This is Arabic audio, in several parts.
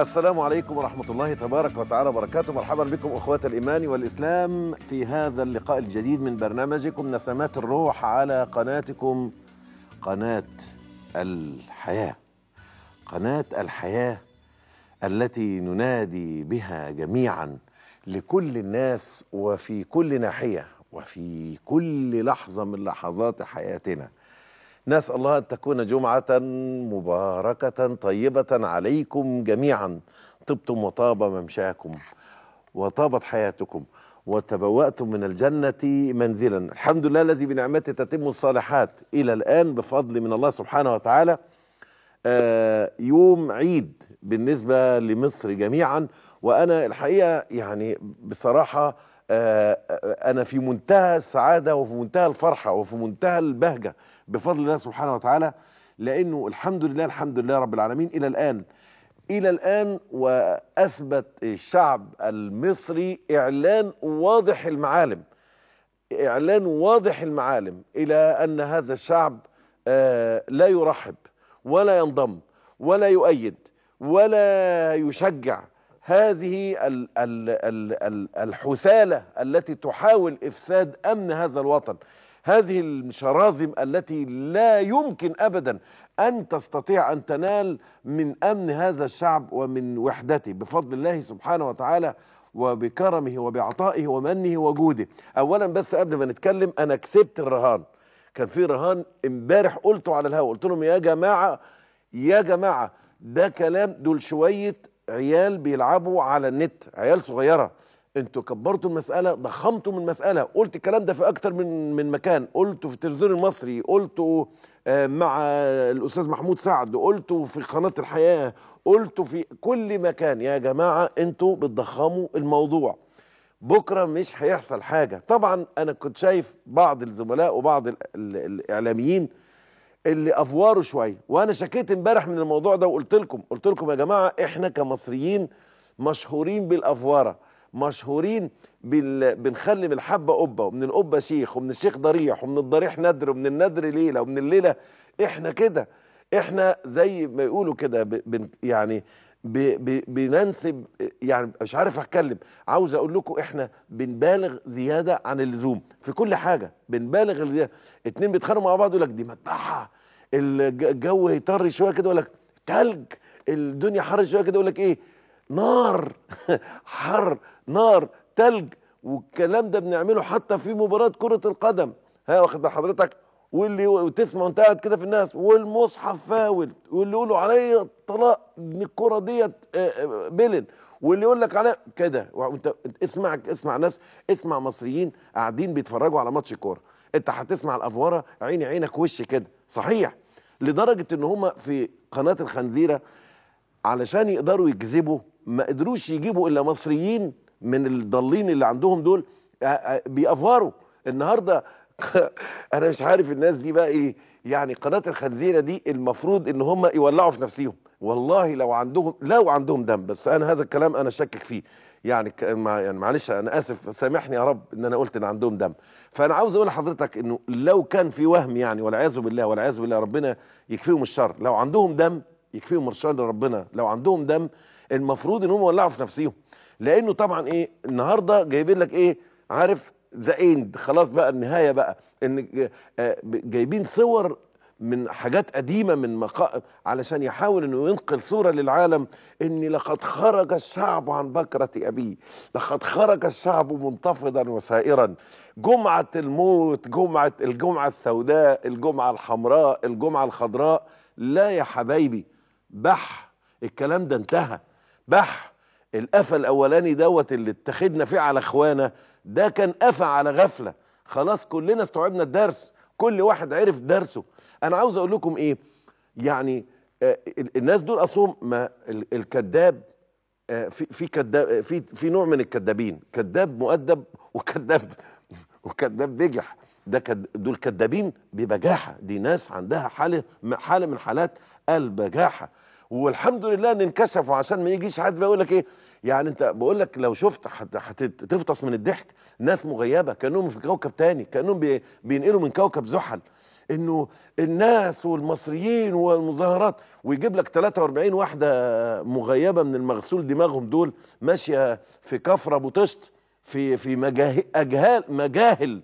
السلام عليكم ورحمة الله تبارك وتعالى وبركاته مرحبا بكم أخوات الإيمان والإسلام في هذا اللقاء الجديد من برنامجكم نسمات الروح على قناتكم قناة الحياة قناة الحياة التي ننادي بها جميعا لكل الناس وفي كل ناحية وفي كل لحظة من لحظات حياتنا نسأل الله أن تكون جمعة مباركة طيبة عليكم جميعا طبتم وطاب ممشاكم وطابت حياتكم وتبوأتم من الجنة منزلا الحمد لله الذي بنعمته تتم الصالحات إلى الآن بفضل من الله سبحانه وتعالى آه يوم عيد بالنسبة لمصر جميعا وأنا الحقيقة يعني بصراحة آه, آه، أنا في منتهى السعادة وفي منتهى الفرحة وفي منتهى البهجة بفضل الله سبحانه وتعالى لانه الحمد لله الحمد لله رب العالمين الى الان الى الان واثبت الشعب المصري اعلان واضح المعالم اعلان واضح المعالم الى ان هذا الشعب آه، لا يرحب ولا ينضم ولا يؤيد ولا يشجع هذه الحثاله التي تحاول افساد امن هذا الوطن هذه الشراذم التي لا يمكن أبدا أن تستطيع أن تنال من أمن هذا الشعب ومن وحدته بفضل الله سبحانه وتعالى وبكرمه وبعطائه ومنه وجوده أولا بس قبل ما نتكلم أنا كسبت الرهان كان في رهان امبارح قلته على الهواء قلت لهم يا جماعة يا جماعة ده كلام دول شوية عيال بيلعبوا على النت عيال صغيرة انتوا كبرتوا المساله ضخمتوا من المساله قلت الكلام ده في اكتر من من مكان قلته في التلفزيون المصري قلته آه، مع الاستاذ محمود سعد قلته في قناه الحياه قلته في كل مكان يا جماعه انتوا بتضخموا الموضوع بكره مش هيحصل حاجه طبعا انا كنت شايف بعض الزملاء وبعض الاعلاميين اللي افواروا شويه وانا شكيت امبارح من الموضوع ده وقلت لكم قلت لكم يا جماعه احنا كمصريين مشهورين بالافواره مشهورين بنخلي من الحبه قبه ومن القبه شيخ ومن الشيخ ضريح ومن الضريح ندر ومن الندر ليله ومن الليله احنا كده احنا زي ما يقولوا كده يعني بننسب يعني مش عارف اتكلم عاوز اقول لكم احنا بنبالغ زياده عن اللزوم في كل حاجه بنبالغ زياده اتنين بيتخانقوا مع بعض يقول لك دي مدبحة الجو هيطر شويه كده يقول لك تلج الدنيا حر شويه كده يقول لك ايه نار حر نار تلج والكلام ده بنعمله حتى في مباراه كره القدم ها واخد بال حضرتك واللي وتسمع وانت قاعد كده في الناس والمصحف فاول واللي يقولوا عليا طلاق ان الكره ديت آه، آه، بلن واللي يقول لك على كده وانت اسمع اسمع ناس اسمع مصريين قاعدين بيتفرجوا على ماتش كوره انت هتسمع الافواره عيني عينك وش كده صحيح لدرجه ان هم في قناه الخنزيره علشان يقدروا يجذبوا ما قدروش يجيبوا الا مصريين من الضالين اللي عندهم دول آه، آه، بيأفوروا النهارده انا مش عارف الناس دي بقى ايه يعني قناه الخنزيره دي المفروض ان هم يولعوا في نفسيهم والله لو عندهم لو عندهم دم بس انا هذا الكلام انا شاكك فيه يعني يعني معلش انا اسف سامحني يا رب ان انا قلت ان عندهم دم فانا عاوز اقول لحضرتك انه لو كان في وهم يعني والعياذ بالله والعياذ بالله ربنا يكفيهم الشر لو عندهم دم يكفيهم الشر لربنا لو عندهم دم المفروض ان هم يولعوا في نفسيهم لانه طبعا ايه النهارده جايبين لك ايه عارف ذا اند خلاص بقى النهايه بقى ان آه، جايبين صور من حاجات قديمه من مقا... علشان يحاول انه ينقل صوره للعالم ان لقد خرج الشعب عن بكره ابيه لقد خرج الشعب منتفضا وسائرا جمعه الموت جمعه الجمعه السوداء الجمعه الحمراء الجمعه الخضراء لا يا حبايبي بح الكلام ده انتهى بح القفا الاولاني دوت اللي اتخذنا فيه على اخوانا ده كان قفا على غفله خلاص كلنا استوعبنا الدرس كل واحد عرف درسه انا عاوز اقول لكم ايه يعني آه الناس دول اصلهم ما الكذاب آه في في كذاب في في نوع من الكذابين كذاب مؤدب وكذاب وكذاب بجح ده كد دول كذابين ببجاحه دي ناس عندها حاله حاله من حالات البجاحه والحمد لله ان انكشفوا عشان ما يجيش حد يقول لك ايه يعني انت بقول لك لو شفت هتفطس من الضحك ناس مغيبه كانهم في كوكب تاني كانهم بينقلوا من كوكب زحل انه الناس والمصريين والمظاهرات ويجيب لك 43 واحده مغيبه من المغسول دماغهم دول ماشيه في كفر ابو طشت في في مجاهل اجهال مجاهل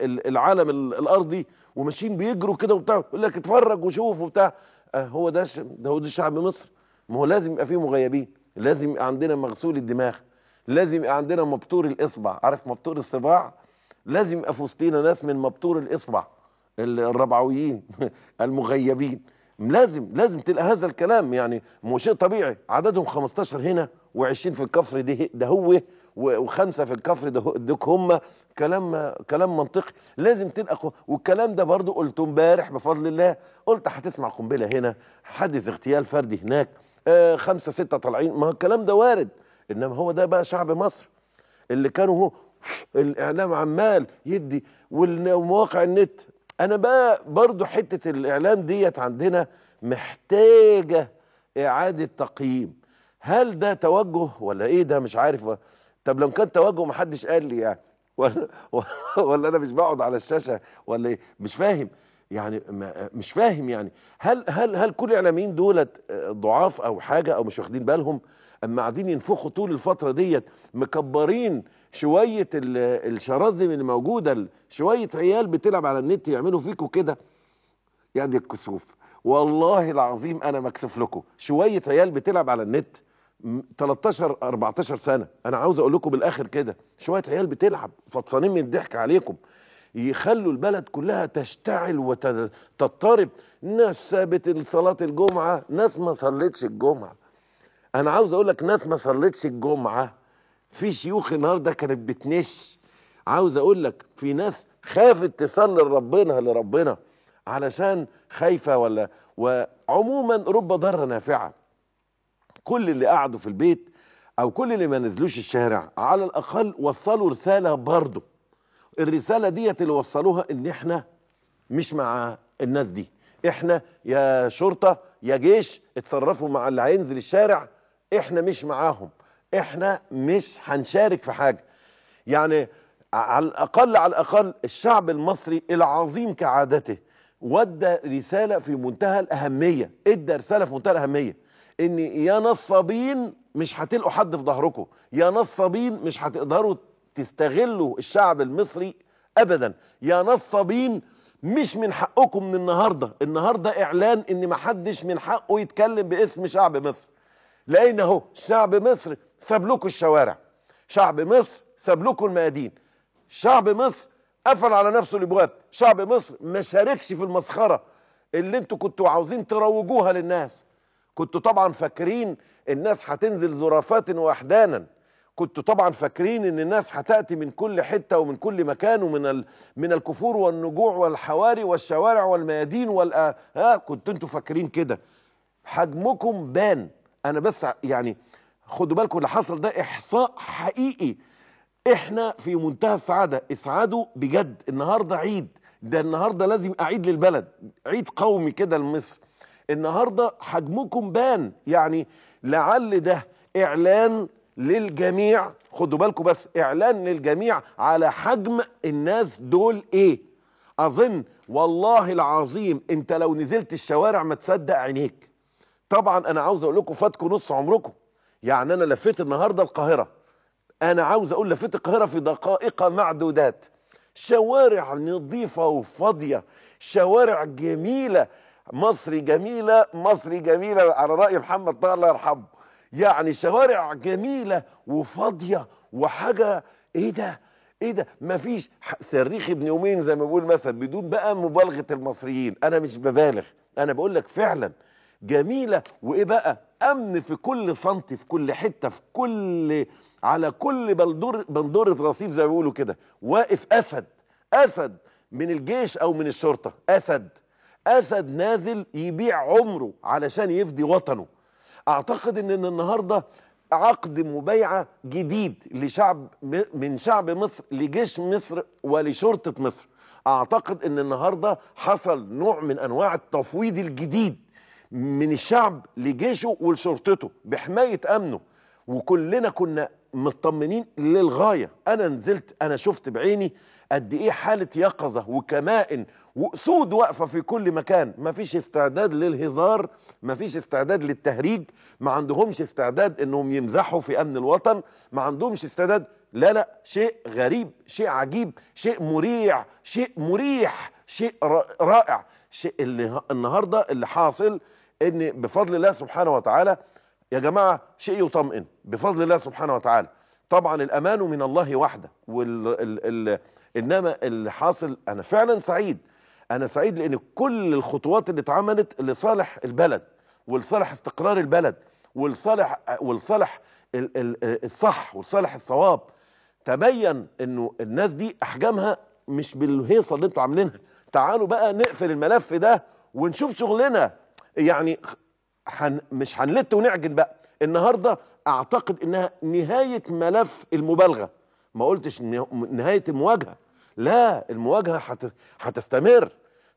العالم الارضي وماشيين بيجروا كده وبتاع يقول لك اتفرج وشوف وبتاع آه، هو ده ده هو ده شعب مصر ما هو لازم يبقى فيه مغيبين لازم يبقى عندنا مغسول الدماغ لازم يبقى عندنا مبتور الاصبع عارف مبتور الصباع لازم يبقى في وسطينا ناس من مبتور الاصبع الربعويين المغيبين لازم لازم تلقى هذا الكلام يعني مو شيء طبيعي عددهم 15 هنا و20 في الكفر ده ده هو وخمسه في الكفر دول هم كلام كلام منطقي لازم تبقى والكلام ده برضو قلته امبارح بفضل الله قلت هتسمع قنبله هنا حدث اغتيال فردي هناك آه خمسه سته طالعين ما الكلام ده وارد انما هو ده بقى شعب مصر اللي كانوا هو الاعلام عمال يدي ومواقع النت انا بقى برضو حته الاعلام ديت عندنا محتاجه اعاده تقييم هل ده توجه ولا ايه ده مش عارف طب لو كان توجه حدش قال لي يعني ولا, ولا انا مش بقعد على الشاشه ولا ايه مش فاهم يعني مش فاهم يعني هل هل هل كل الاعلاميين دولت ضعاف او حاجه او مش واخدين بالهم اما قاعدين ينفخوا طول الفتره ديت مكبرين شويه الشراذم اللي موجوده شويه عيال بتلعب على النت يعملوا فيكوا كده يا دي الكسوف والله العظيم انا مكسوف لكم شويه عيال بتلعب على النت 13 14 سنه انا عاوز اقول لكم بالاخر كده شويه عيال بتلعب فطسانين من الضحك عليكم يخلوا البلد كلها تشتعل وتضطرب ناس سابت صلاه الجمعه ناس ما صلتش الجمعه انا عاوز اقول لك ناس ما صلتش الجمعه في شيوخ النهارده كانت بتنش عاوز اقول لك في ناس خافت تصلي لربنا لربنا علشان خايفه ولا وعموما رب ضاره نافعه كل اللي قعدوا في البيت او كل اللي ما نزلوش الشارع على الاقل وصلوا رساله برضه الرساله ديت اللي وصلوها ان احنا مش مع الناس دي احنا يا شرطه يا جيش اتصرفوا مع اللي هينزل الشارع احنا مش معاهم احنا مش هنشارك في حاجه يعني على الاقل على الاقل الشعب المصري العظيم كعادته ودى رساله في منتهى الاهميه ادى رساله في منتهى الاهميه ان يا نصابين مش هتلقوا حد في ظهركم يا نصابين مش هتقدروا تستغلوا الشعب المصري ابدا يا نصابين مش من حقكم من النهارده النهارده اعلان ان محدش من حقه يتكلم باسم شعب مصر لان اهو شعب مصر ساب لكم الشوارع شعب مصر ساب لكم الميادين شعب مصر قفل على نفسه الابواب شعب مصر ما شاركش في المسخره اللي انتوا كنتوا عاوزين تروجوها للناس كنتوا طبعا فاكرين الناس هتنزل زرافات واحدانا كنتوا طبعا فاكرين ان الناس هتاتي من كل حته ومن كل مكان ومن ال... من الكفور والنجوع والحواري والشوارع والميادين وال ها آه، آه، كنتوا انتوا فاكرين كده حجمكم بان انا بس يعني خدوا بالكم اللي حصل ده احصاء حقيقي احنا في منتهى السعاده اسعدوا بجد النهارده عيد ده النهارده لازم اعيد للبلد عيد قومي كده لمصر النهارده حجمكم بان يعني لعل ده اعلان للجميع خدوا بالكم بس اعلان للجميع على حجم الناس دول ايه اظن والله العظيم انت لو نزلت الشوارع ما تصدق عينيك طبعا انا عاوز اقول لكم فاتكم نص عمركم يعني انا لفيت النهارده القاهره انا عاوز اقول لفيت القاهره في دقائق معدودات شوارع نظيفه وفاضيه شوارع جميله مصر جميله مصر جميله على راي محمد طه الله يرحمه يعني شوارع جميله وفاضيه وحاجه ايه ده ايه ده مفيش صريخ ابن يومين زي ما بقول مثلا بدون بقى مبالغه المصريين انا مش ببالغ انا بقول لك فعلا جميله وايه بقى امن في كل سنتي في كل حته في كل على كل بندور بندوره رصيف زي ما بيقولوا كده واقف اسد اسد من الجيش او من الشرطه اسد أسد نازل يبيع عمره علشان يفدي وطنه أعتقد أن النهاردة عقد مبايعة جديد لشعب من شعب مصر لجيش مصر ولشرطة مصر أعتقد أن النهاردة حصل نوع من أنواع التفويض الجديد من الشعب لجيشه ولشرطته بحماية أمنه وكلنا كنا مطمنين للغايه انا نزلت انا شفت بعيني قد ايه حاله يقظه وكمائن واسود واقفه في كل مكان ما فيش استعداد للهزار ما فيش استعداد للتهريج ما عندهمش استعداد انهم يمزحوا في امن الوطن ما عندهمش استعداد لا لا شيء غريب شيء عجيب شيء مريع شيء مريح شيء رائع شيء اللي النهارده اللي حاصل ان بفضل الله سبحانه وتعالى يا جماعة شيء يطمئن بفضل الله سبحانه وتعالى طبعا الأمان من الله وحده وال... ال... ال... إنما اللي حاصل أنا فعلا سعيد أنا سعيد لأن كل الخطوات اللي اتعملت لصالح البلد ولصالح استقرار البلد ولصالح ولصالح الصح ولصالح الصواب تبين انه الناس دي احجامها مش بالهيصه اللي انتوا عاملينها تعالوا بقى نقفل الملف ده ونشوف شغلنا يعني حن مش هنلت ونعجن بقى النهارده اعتقد انها نهايه ملف المبالغه ما قلتش نهايه المواجهه لا المواجهه حت... هتستمر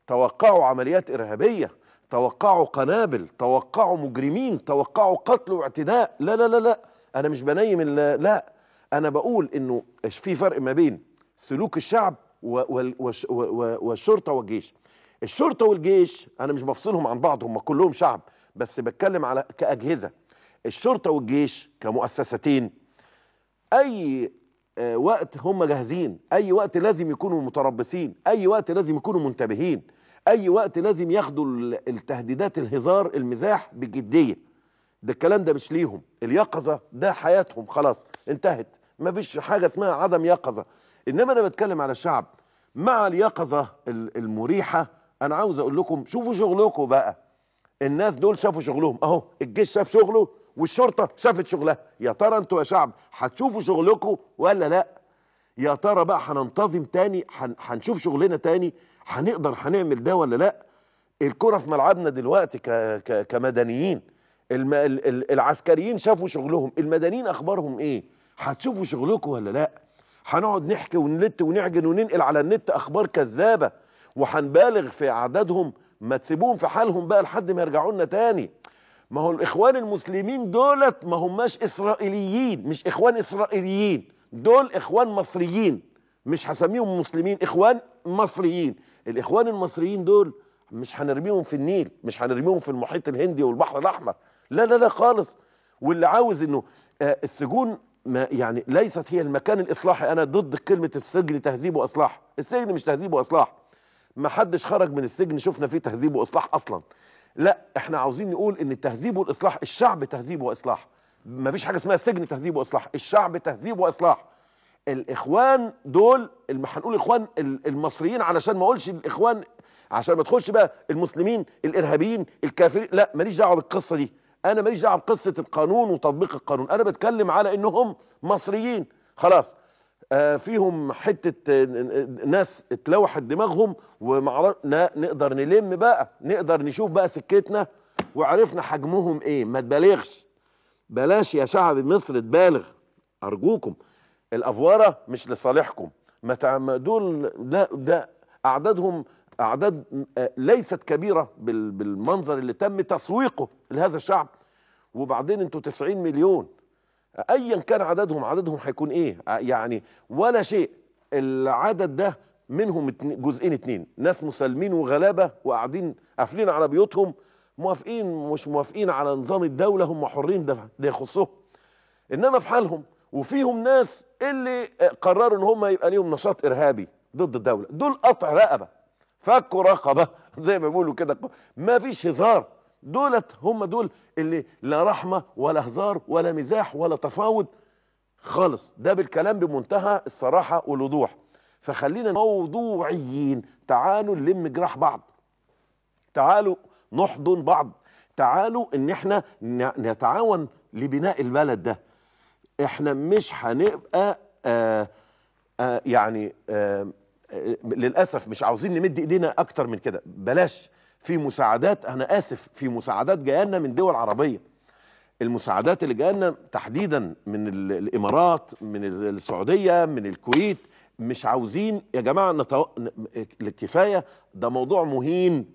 توقعوا عمليات ارهابيه توقعوا قنابل توقعوا مجرمين توقعوا قتل واعتداء لا لا لا لا انا مش بنيم لا انا بقول انه في فرق ما بين سلوك الشعب والشرطه والجيش الشرطه والجيش انا مش بفصلهم عن بعض هم كلهم شعب بس بتكلم على كأجهزة الشرطة والجيش كمؤسستين أي آه، وقت هم جاهزين أي وقت لازم يكونوا متربصين أي وقت لازم يكونوا منتبهين أي وقت لازم ياخدوا التهديدات الهزار المزاح بجدية ده الكلام ده مش ليهم اليقظة ده حياتهم خلاص انتهت مفيش حاجة اسمها عدم يقظة إنما أنا بتكلم على الشعب مع اليقظة المريحة أنا عاوز أقول لكم شوفوا شغلكم بقى الناس دول شافوا شغلهم اهو الجيش شاف شغله والشرطه شافت شغلها يا ترى انتوا يا شعب هتشوفوا شغلكم ولا لا يا ترى بقى هننتظم تاني هنشوف شغلنا تاني هنقدر هنعمل ده ولا لا الكره في ملعبنا دلوقتي ك ك كمدنيين الم... ال... العسكريين شافوا شغلهم المدنيين اخبارهم ايه هتشوفوا شغلكم ولا لا هنقعد نحكي ونلت ونعجن وننقل على النت اخبار كذابه وهنبالغ في اعدادهم ما تسيبوهم في حالهم بقى لحد ما يرجعوا لنا تاني ما هو الاخوان المسلمين دولت ما هماش اسرائيليين مش اخوان اسرائيليين دول اخوان مصريين مش هسميهم مسلمين اخوان مصريين الاخوان المصريين دول مش هنرميهم في النيل مش هنرميهم في المحيط الهندي والبحر الاحمر لا لا لا خالص واللي عاوز انه آه السجون ما يعني ليست هي المكان الاصلاحي انا ضد كلمه السجن تهذيب واصلاح السجن مش تهذيب واصلاح ما حدش خرج من السجن شفنا فيه تهذيب واصلاح اصلا لا احنا عاوزين نقول ان التهذيب والاصلاح الشعب تهذيب واصلاح ما فيش حاجه اسمها سجن تهذيب واصلاح الشعب تهذيب واصلاح الاخوان دول هنقول اخوان المصريين علشان ما اقولش الاخوان عشان ما تخش بقى المسلمين الارهابيين الكافرين لا ماليش دعوه بالقصه دي انا ماليش دعوه بقصه القانون وتطبيق القانون انا بتكلم على انهم مصريين خلاص آه، فيهم حته آه، ناس اتلوحت دماغهم ومع نقدر نلم بقى نقدر نشوف بقى سكتنا وعرفنا حجمهم ايه ما تبالغش بلاش يا شعب مصر تبالغ ارجوكم الافواره مش لصالحكم ما دول ده, ده اعدادهم اعداد آه، ليست كبيره بالمنظر اللي تم تسويقه لهذا الشعب وبعدين انتوا 90 مليون ايا كان عددهم عددهم هيكون ايه آه، يعني ولا شيء العدد ده منهم جزئين اتنين ناس مسالمين وغلابه وقاعدين قافلين على بيوتهم موافقين مش موافقين على نظام الدوله هم حرين ده ده يخصهم انما في حالهم وفيهم ناس اللي قرروا ان هم يبقى ليهم نشاط ارهابي ضد الدوله دول قطع رقبه فكوا رقبه زي ما بيقولوا كده ما فيش هزار دولت هم دول اللي لا رحمه ولا هزار ولا مزاح ولا تفاوض خالص ده بالكلام بمنتهى الصراحه والوضوح فخلينا موضوعيين تعالوا نلم جراح بعض تعالوا نحضن بعض تعالوا ان احنا نتعاون لبناء البلد ده احنا مش هنبقى آآ آه، آآ آه، يعني آآ آه، للاسف مش عاوزين نمد ايدينا اكتر من كده بلاش في مساعدات انا اسف في مساعدات جايه من دول عربيه المساعدات اللي جايه تحديدا من الامارات من السعوديه من الكويت مش عاوزين يا جماعه نتو... الكفايه ده موضوع مهين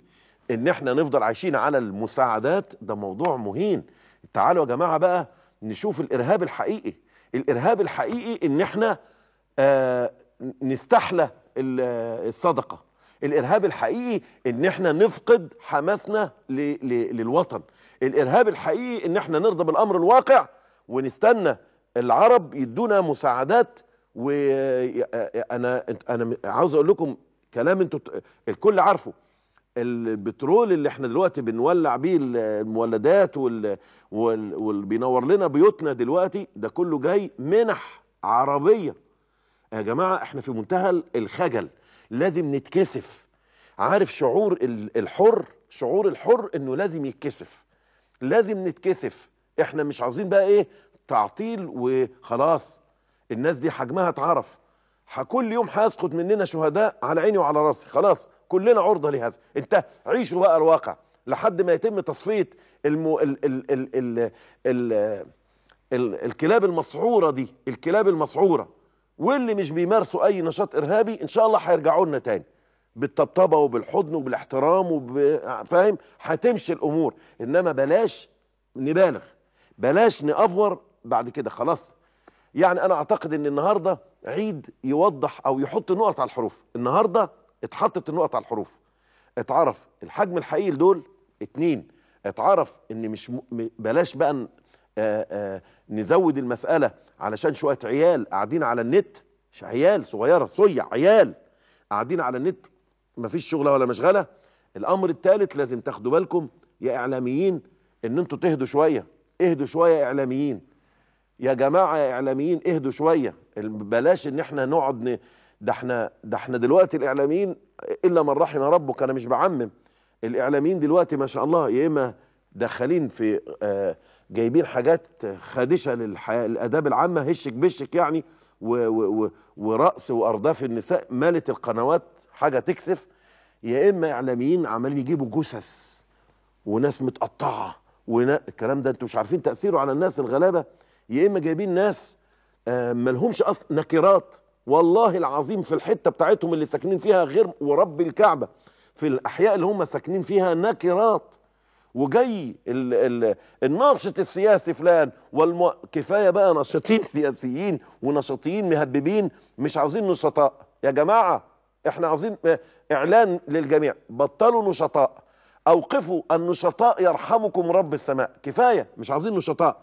ان احنا نفضل عايشين على المساعدات ده موضوع مهين تعالوا يا جماعه بقى نشوف الارهاب الحقيقي الارهاب الحقيقي ان احنا آه نستحلى الصدقه الارهاب الحقيقي ان احنا نفقد حماسنا للوطن الارهاب الحقيقي ان احنا نرضى بالامر الواقع ونستنى العرب يدونا مساعدات وانا انا عاوز اقول لكم كلام انتوا الكل عارفه البترول اللي احنا دلوقتي بنولع بيه المولدات وال... وال... واللي بينور لنا بيوتنا دلوقتي ده كله جاي منح عربيه يا جماعه احنا في منتهى الخجل لازم نتكسف عارف شعور الحر شعور الحر انه لازم يتكسف لازم نتكسف احنا مش عاوزين بقى ايه تعطيل وخلاص الناس دي حجمها اتعرف كل يوم هيسقط مننا شهداء على عيني وعلى راسي خلاص كلنا عرضه لهذا انت عيشوا بقى الواقع لحد ما يتم تصفيه المو... ال... ال... ال... ال... ال... ال... الكلاب المسعوره دي الكلاب المسعوره واللي مش بيمارسوا اي نشاط ارهابي ان شاء الله هيرجعوا لنا تاني بالطبطبه وبالحضن وبالاحترام وب... فاهم هتمشي الامور انما بلاش نبالغ بلاش نافور بعد كده خلاص يعني انا اعتقد ان النهارده عيد يوضح او يحط نقط على الحروف النهارده اتحطت النقط على الحروف اتعرف الحجم الحقيقي لدول اتنين اتعرف ان مش م... بلاش بقى آه، آه، نزود المسألة علشان شوية عيال قاعدين على النت مش عيال صغيرة صيع عيال قاعدين على النت مفيش شغلة ولا مشغلة الأمر الثالث لازم تاخدوا بالكم يا إعلاميين إن أنتوا تهدوا شوية اهدوا شوية يا إعلاميين يا جماعة يا إعلاميين اهدوا شوية بلاش إن إحنا نقعد ن... ده إحنا ده إحنا دلوقتي الإعلاميين إلا من رحم ربك أنا مش بعمم الإعلاميين دلوقتي ما شاء الله يا إما دخلين في آه جايبين حاجات خادشه للاداب العامه هشك بشك يعني و و ورأس وأرداف النساء مالت القنوات حاجة تكسف يا إما إعلاميين عمالين يجيبوا جثث وناس متقطعة والكلام ده أنتوا مش عارفين تأثيره على الناس الغلابة يا إما جايبين ناس آه، مالهمش أصل نكرات والله العظيم في الحتة بتاعتهم اللي ساكنين فيها غير ورب الكعبة في الأحياء اللي هم ساكنين فيها نكرات وجاي الـ الـ الناشط السياسي فلان والم... كفايه بقى ناشطين سياسيين ونشطين مهببين مش عاوزين نشطاء يا جماعه احنا عاوزين اعلان للجميع بطلوا نشطاء اوقفوا النشطاء يرحمكم رب السماء كفايه مش عاوزين نشطاء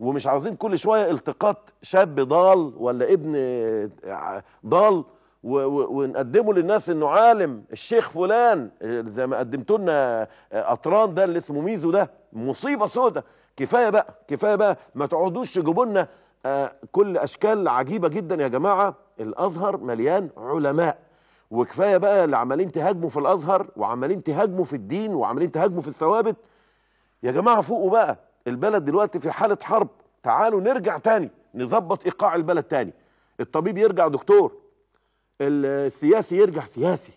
ومش عاوزين كل شويه التقاط شاب ضال ولا ابن ضال ونقدمه للناس انه عالم الشيخ فلان آه، زي ما قدمتوا لنا قطران آه، ده اللي اسمه ميزو ده مصيبه سودة كفايه بقى كفايه بقى ما تقعدوش تجيبوا لنا آه، كل اشكال عجيبه جدا يا جماعه الازهر مليان علماء وكفايه بقى اللي عمالين تهاجموا في الازهر وعمالين تهاجموا في الدين وعمالين تهاجموا في الثوابت يا جماعه فوقوا بقى البلد دلوقتي في حاله حرب تعالوا نرجع تاني نظبط ايقاع البلد تاني الطبيب يرجع دكتور السياسي يرجع سياسي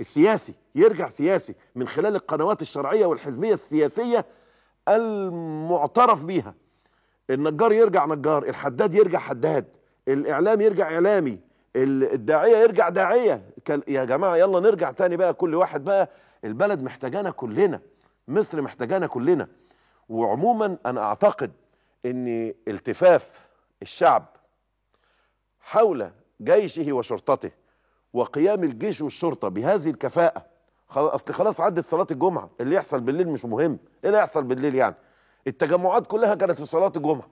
السياسي يرجع سياسي من خلال القنوات الشرعية والحزبية السياسية المعترف بيها النجار يرجع نجار الحداد يرجع حداد الإعلام يرجع إعلامي الداعية يرجع داعية يا جماعة يلا نرجع تاني بقى كل واحد بقى البلد محتاجانا كلنا مصر محتاجانا كلنا وعموما أنا أعتقد أن التفاف الشعب حول جيشه وشرطته وقيام الجيش والشرطة بهذه الكفاءة أصل خلاص عدت صلاة الجمعة اللي يحصل بالليل مش مهم إيه اللي يحصل بالليل يعني التجمعات كلها كانت في صلاة الجمعة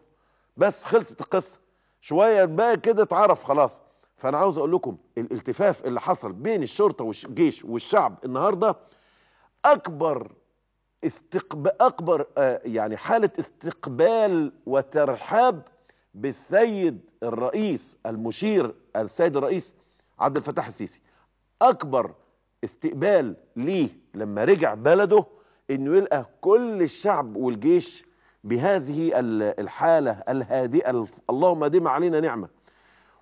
بس خلصت القصة شوية بقى كده اتعرف خلاص فأنا عاوز أقول لكم الالتفاف اللي حصل بين الشرطة والجيش والشعب النهاردة أكبر استقب... أكبر آه يعني حالة استقبال وترحاب بالسيد الرئيس المشير السيد الرئيس عبد الفتاح السيسي اكبر استقبال ليه لما رجع بلده انه يلقى كل الشعب والجيش بهذه الحاله الهادئه اللهم ديم علينا نعمه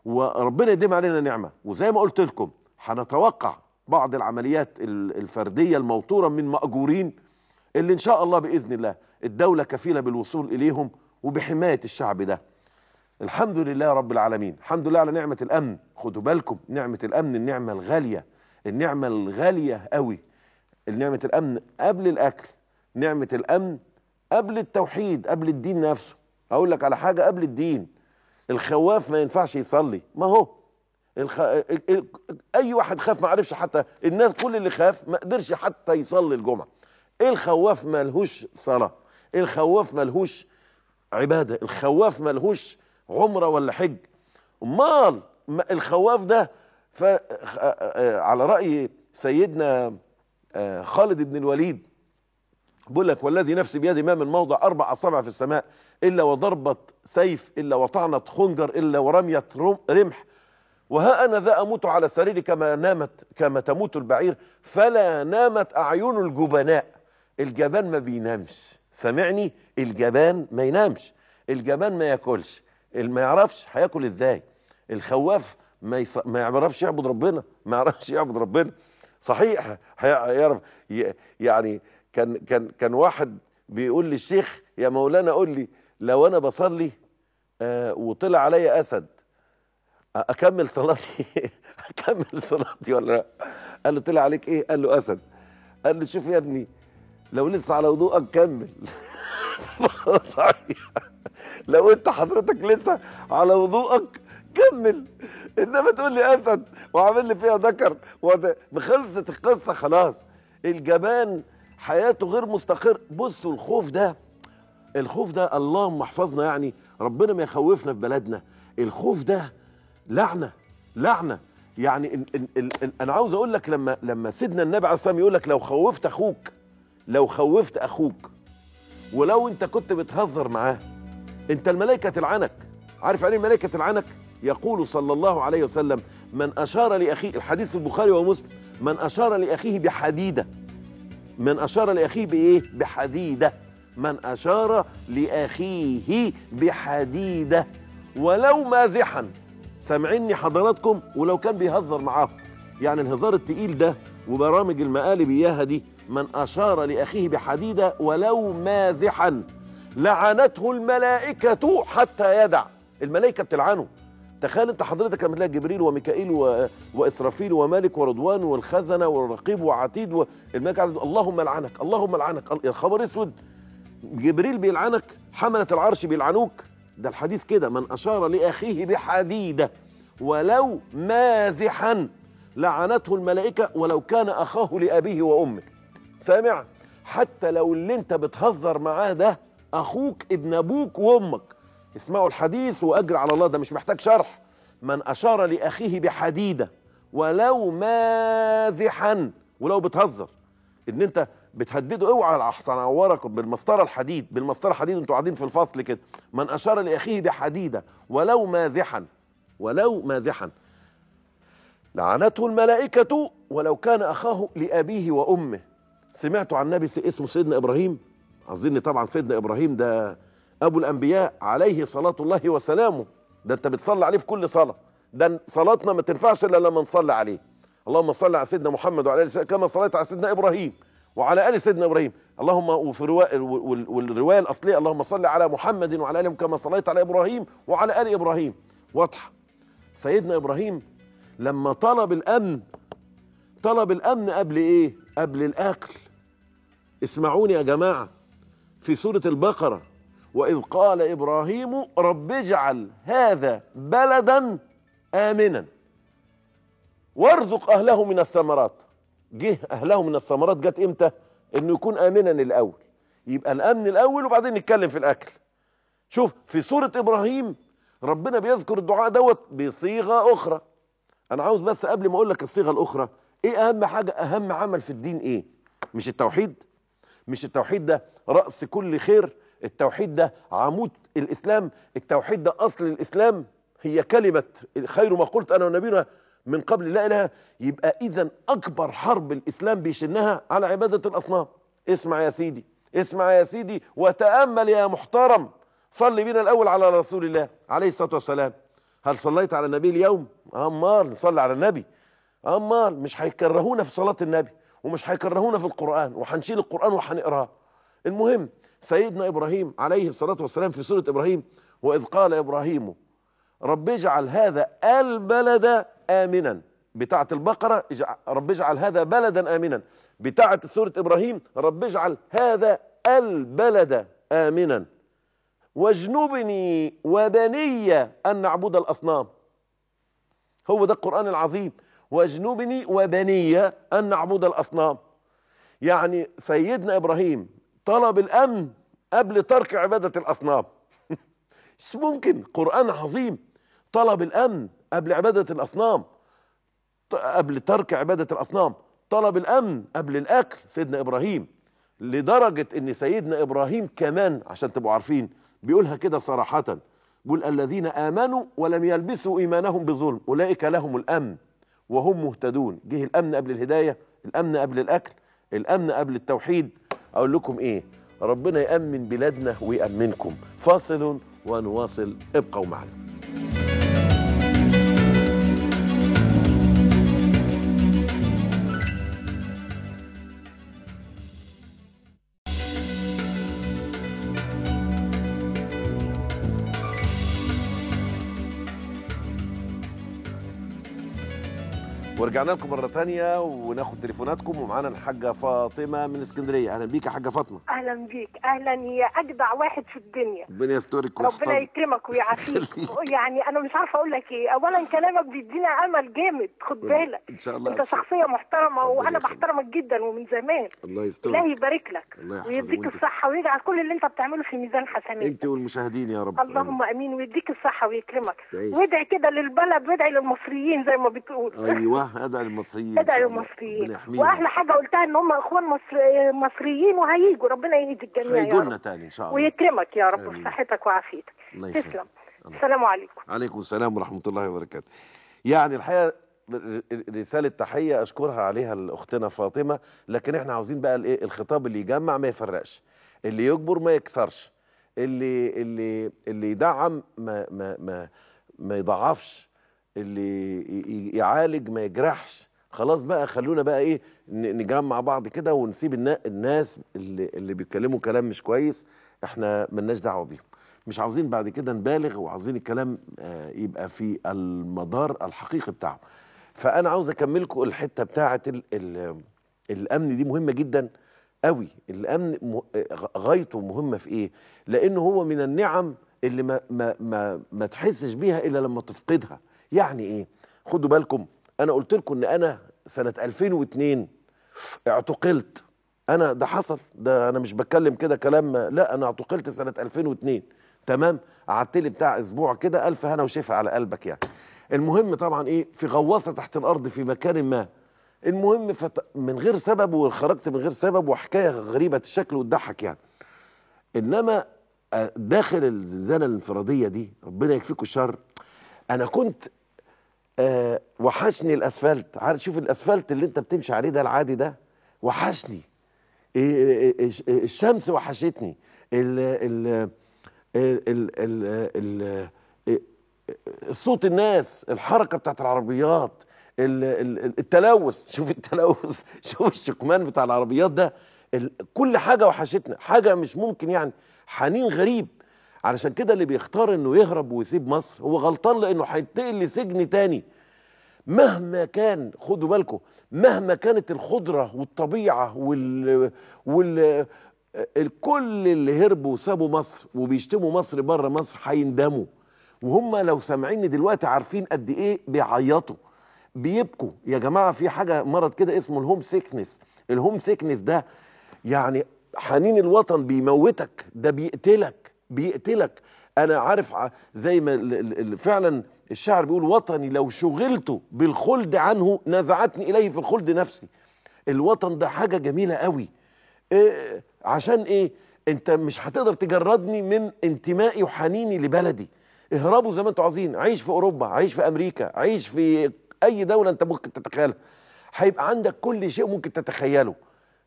وربنا يديم علينا نعمه وزي ما قلت لكم هنتوقع بعض العمليات الفرديه الموتوره من ماجورين اللي ان شاء الله باذن الله الدوله كفيله بالوصول اليهم وبحمايه الشعب ده الحمد لله رب العالمين الحمد لله على نعمة الأمن خدوا بالكم نعمة الأمن النعمة الغالية النعمة الغالية قوي نعمة الأمن قبل الأكل نعمة الأمن قبل التوحيد قبل الدين نفسه أقول لك على حاجة قبل الدين الخواف ما ينفعش يصلي ما هو الخ... ال... أي واحد خاف ما عرفش حتى الناس كل اللي خاف ما قدرش حتى يصلي الجمعة إيه الخواف ملهوش صلاة الخواف ملهوش عبادة الخواف ملهوش عمره ولا حج امال الخواف ده آه، آه، على راي سيدنا آه، خالد بن الوليد بقول لك والذي نفسي بيدي ما من موضع اربع اصابع في السماء الا وضربت سيف الا وطعنت خنجر الا ورميت رمح وها انا ذا اموت على سريري كما نامت كما تموت البعير فلا نامت اعين الجبناء الجبان ما بينامش سامعني الجبان ما ينامش الجبان ما ياكلش ما يعرفش هياكل ازاي الخواف ما, يص... ما يعرفش يعبد ربنا ما يعرفش يعبد ربنا صحيح هيعرف يعني كان كان كان واحد بيقول للشيخ يا مولانا قول لي لو انا بصلي آه وطلع عليا اسد اكمل صلاتي اكمل صلاتي ولا لا قال له طلع عليك ايه قال له اسد قال له شوف يا ابني لو لسه على وضوءك كمل صحيح لو انت حضرتك لسه على وضوءك كمل انما تقول لي اسد وعامل لي فيها ذكر خلصت القصه خلاص الجبان حياته غير مستقر بصوا الخوف ده الخوف ده اللهم احفظنا يعني ربنا ما يخوفنا في بلدنا الخوف ده لعنه لعنه يعني ان ان ان ان انا عاوز اقول لك لما لما سيدنا النبي عليه الصلاه والسلام يقول لك لو خوفت اخوك لو خوفت اخوك ولو انت كنت بتهزر معاه انت الملائكه تلعنك عارف يعني إيه الملائكه تلعنك يقول صلى الله عليه وسلم من اشار لاخيه الحديث في البخاري ومسلم من اشار لاخيه بحديده من اشار لاخيه بايه بحديده من اشار لاخيه بحديده ولو مازحا سامعيني حضراتكم ولو كان بيهزر معاهم يعني الهزار التقيل ده وبرامج المقالب اياها دي من أشار لأخيه بحديدة ولو مازحا لعنته الملائكة حتى يدع الملائكة بتلعنه تخيل انت حضرتك لما تلاقي جبريل وميكائيل و... واسرافيل ومالك ورضوان والخزنه والرقيب وعتيد والملك اللهم لعنك اللهم لعنك الخبر اسود جبريل بيلعنك حمله العرش بيلعنوك ده الحديث كده من اشار لاخيه بحديده ولو مازحا لعنته الملائكه ولو كان اخاه لابيه وامه سامع حتى لو اللي انت بتهزر معاه ده اخوك ابن ابوك وامك اسمعوا الحديث واجر على الله ده مش محتاج شرح من اشار لاخيه بحديده ولو مازحا ولو بتهزر ان انت بتهدده اوعى احسن اعورك بالمسطره الحديد بالمسطره الحديد انتوا قاعدين في الفصل كده من اشار لاخيه بحديده ولو مازحا ولو مازحا لعنته الملائكه ولو كان اخاه لابيه وامه سمعتوا عن نبي اسمه سيدنا إبراهيم أظن طبعا سيدنا إبراهيم ده أبو الأنبياء عليه صلاة الله وسلامه ده أنت بتصلي عليه في كل صلاة ده صلاتنا ما تنفعش إلا لما نصلي عليه اللهم صل على سيدنا محمد وعلى اله كما صليت على سيدنا إبراهيم وعلى آل سيدنا إبراهيم اللهم وفي الرواية والرواية الأصلية اللهم صل على محمد وعلى آله كما صليت على إبراهيم وعلى آل إبراهيم واضحة سيدنا إبراهيم لما طلب الأمن طلب الأمن قبل إيه؟ قبل الأكل اسمعوني يا جماعة في سورة البقرة وإذ قال إبراهيم رب اجعل هذا بلدا آمنا وارزق أهله من الثمرات جه أهله من الثمرات جت إمتى؟ إنه يكون آمنا الأول يبقى الأمن الأول وبعدين نتكلم في الأكل شوف في سورة إبراهيم ربنا بيذكر الدعاء دوت بصيغة أخرى أنا عاوز بس قبل ما أقول لك الصيغة الأخرى إيه أهم حاجة أهم عمل في الدين إيه؟ مش التوحيد؟ مش التوحيد ده رأس كل خير التوحيد ده عمود الإسلام التوحيد ده أصل الإسلام هي كلمة خير ما قلت أنا ونبينا من قبل لا إله يبقى إذا أكبر حرب الإسلام بيشنها على عبادة الأصنام اسمع يا سيدي اسمع يا سيدي وتأمل يا محترم صلي بينا الأول على رسول الله عليه الصلاة والسلام هل صليت على النبي اليوم؟ أمال نصلي على النبي أمال مش هيكرهونا في صلاة النبي ومش هيكرهونا في القرآن وهنشيل القرآن وهنقراه المهم سيدنا إبراهيم عليه الصلاة والسلام في سورة إبراهيم وإذ قال إبراهيم رب اجعل هذا البلد آمنا بتاعة البقرة رب اجعل هذا بلدا آمنا بتاعة سورة إبراهيم رب اجعل هذا البلد آمنا واجنبني وبني أن نعبد الأصنام هو ده القرآن العظيم واجنبني وبني ان نعبد الاصنام يعني سيدنا ابراهيم طلب الامن قبل ترك عباده الاصنام مش ممكن قران عظيم طلب الامن قبل عباده الاصنام قبل ترك عباده الاصنام طلب الامن قبل الاكل سيدنا ابراهيم لدرجه ان سيدنا ابراهيم كمان عشان تبقوا عارفين بيقولها كده صراحه بيقول الذين امنوا ولم يلبسوا ايمانهم بظلم اولئك لهم الامن وهم مهتدون جه الامن قبل الهدايه الامن قبل الاكل الامن قبل التوحيد اقول لكم ايه ربنا يامن بلادنا ويامنكم فاصل ونواصل ابقوا معنا ورجعنا لكم مره ثانيه وناخد تليفوناتكم ومعانا الحاجه فاطمه من اسكندريه اهلا بيك يا حاجه فاطمه اهلا بيك اهلا يا اجدع واحد في الدنيا ربنا يسترك ربنا يكرمك ويعافيك يعني انا مش عارفه اقول لك ايه اولا كلامك بيدينا امل جامد خد بالك ان شاء الله انت شخصيه محترمه وانا بحترمك جدا ومن زمان الله يسترك الله يبارك لك الله ويديك الصحه ويجعل كل اللي انت بتعمله في ميزان حسناتك انت والمشاهدين يا رب اللهم امين ويديك الصحه ويكرمك وادعي كده للبلد وادعي للمصريين زي ما بتقول ايوه ادعي المصريين ادعي المصريين واحلى حاجه قلتها ان هم اخوان مصر... مصريين وهيجوا ربنا يهدي الجميع هيجوا لنا تاني ان شاء الله ويكرمك يا رب بصحتك وعافيتك تسلم السلام عليكم عليكم السلام ورحمه الله وبركاته يعني الحقيقه رسالة تحية أشكرها عليها لأختنا فاطمة لكن إحنا عاوزين بقى الإيه الخطاب اللي يجمع ما يفرقش اللي يجبر ما يكسرش اللي اللي اللي يدعم ما ما ما ما يضعفش اللي يعالج ما يجرحش خلاص بقى خلونا بقى ايه نجمع بعض كده ونسيب الناس اللي, اللي بيتكلموا كلام مش كويس احنا ملناش دعوه بيهم مش عاوزين بعد كده نبالغ وعاوزين الكلام آه، يبقى في المدار الحقيقي بتاعه فانا عاوز اكملكم الحته بتاعه الامن دي مهمه جدا قوي الامن غايته مهمه في ايه لانه هو من النعم اللي ما ما ما, ما تحسش بيها الا لما تفقدها يعني ايه خدوا بالكم انا قلت لكم ان انا سنه 2002 اعتقلت انا ده حصل ده انا مش بتكلم كده كلام لا انا اعتقلت سنه 2002 تمام قعدت لي بتاع اسبوع كده الف هنا وشفا على قلبك يعني المهم طبعا ايه في غواصه تحت الارض في مكان ما المهم فت... من غير سبب وخرجت من غير سبب وحكايه غريبه الشكل وتضحك يعني انما آه، داخل الزنزانه الانفراديه دي ربنا يكفيكم الشر انا كنت آه، وحشني الاسفلت عارف شوف الاسفلت اللي انت بتمشي عليه ده العادي ده وحشني إيه، إيه، إيه، الشمس وحشتني ال ال ال ال ال صوت الناس الحركه بتاعت العربيات التلوث شوف التلوث شوف الشكمان بتاع العربيات ده كل حاجه وحشتنا حاجه مش ممكن يعني حنين غريب علشان كده اللي بيختار انه يهرب ويسيب مصر هو غلطان لانه هيتقل لسجن تاني مهما كان خدوا بالكم مهما كانت الخضره والطبيعه وال وال الكل اللي هربوا وسابوا مصر وبيشتموا مصر بره مصر هيندموا وهم لو سامعيني دلوقتي عارفين قد ايه بيعيطوا بيبكوا يا جماعه في حاجه مرض كده اسمه الهوم سيكنس الهوم سيكنس ده يعني حنين الوطن بيموتك ده بيقتلك بيقتلك انا عارف زي ما فعلا الشاعر بيقول وطني لو شغلت بالخلد عنه نزعتني اليه في الخلد نفسي الوطن ده حاجه جميله قوي إيه عشان ايه انت مش هتقدر تجردني من انتمائي وحنيني لبلدي اهربوا زي ما انتوا عايزين عيش في اوروبا عيش في امريكا عيش في اي دوله انت ممكن تتخيلها هيبقى عندك كل شيء ممكن تتخيله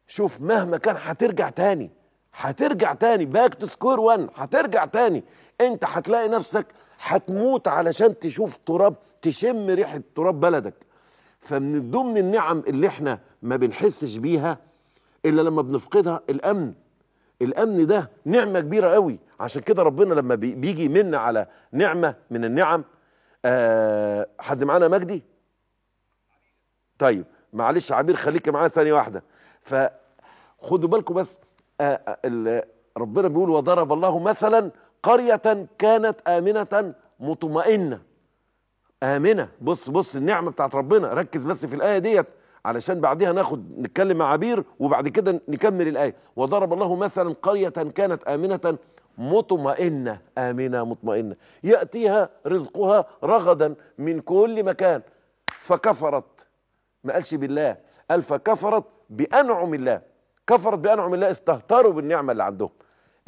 شوف مهما كان هترجع تاني هترجع تاني باك تو سكوير 1 هترجع تاني انت هتلاقي نفسك هتموت علشان تشوف تراب تشم ريحه تراب بلدك فمن ضمن النعم اللي احنا ما بنحسش بيها الا لما بنفقدها الامن الامن ده نعمه كبيره قوي عشان كده ربنا لما بيجي منا على نعمه من النعم آه حد معانا مجدي طيب معلش عبير خليك معانا ثانيه واحده فخدوا بالكم بس ربنا بيقول وضرب الله مثلا قرية كانت آمنة مطمئنة آمنة بص بص النعمة بتاعت ربنا ركز بس في الآية ديت علشان بعدها ناخد نتكلم مع عبير وبعد كده نكمل الآية وضرب الله مثلا قرية كانت آمنة مطمئنة آمنة مطمئنة يأتيها رزقها رغدا من كل مكان فكفرت ما قالش بالله قال فكفرت بأنعم الله كفرت بانعم الله استهتروا بالنعمه اللي عندهم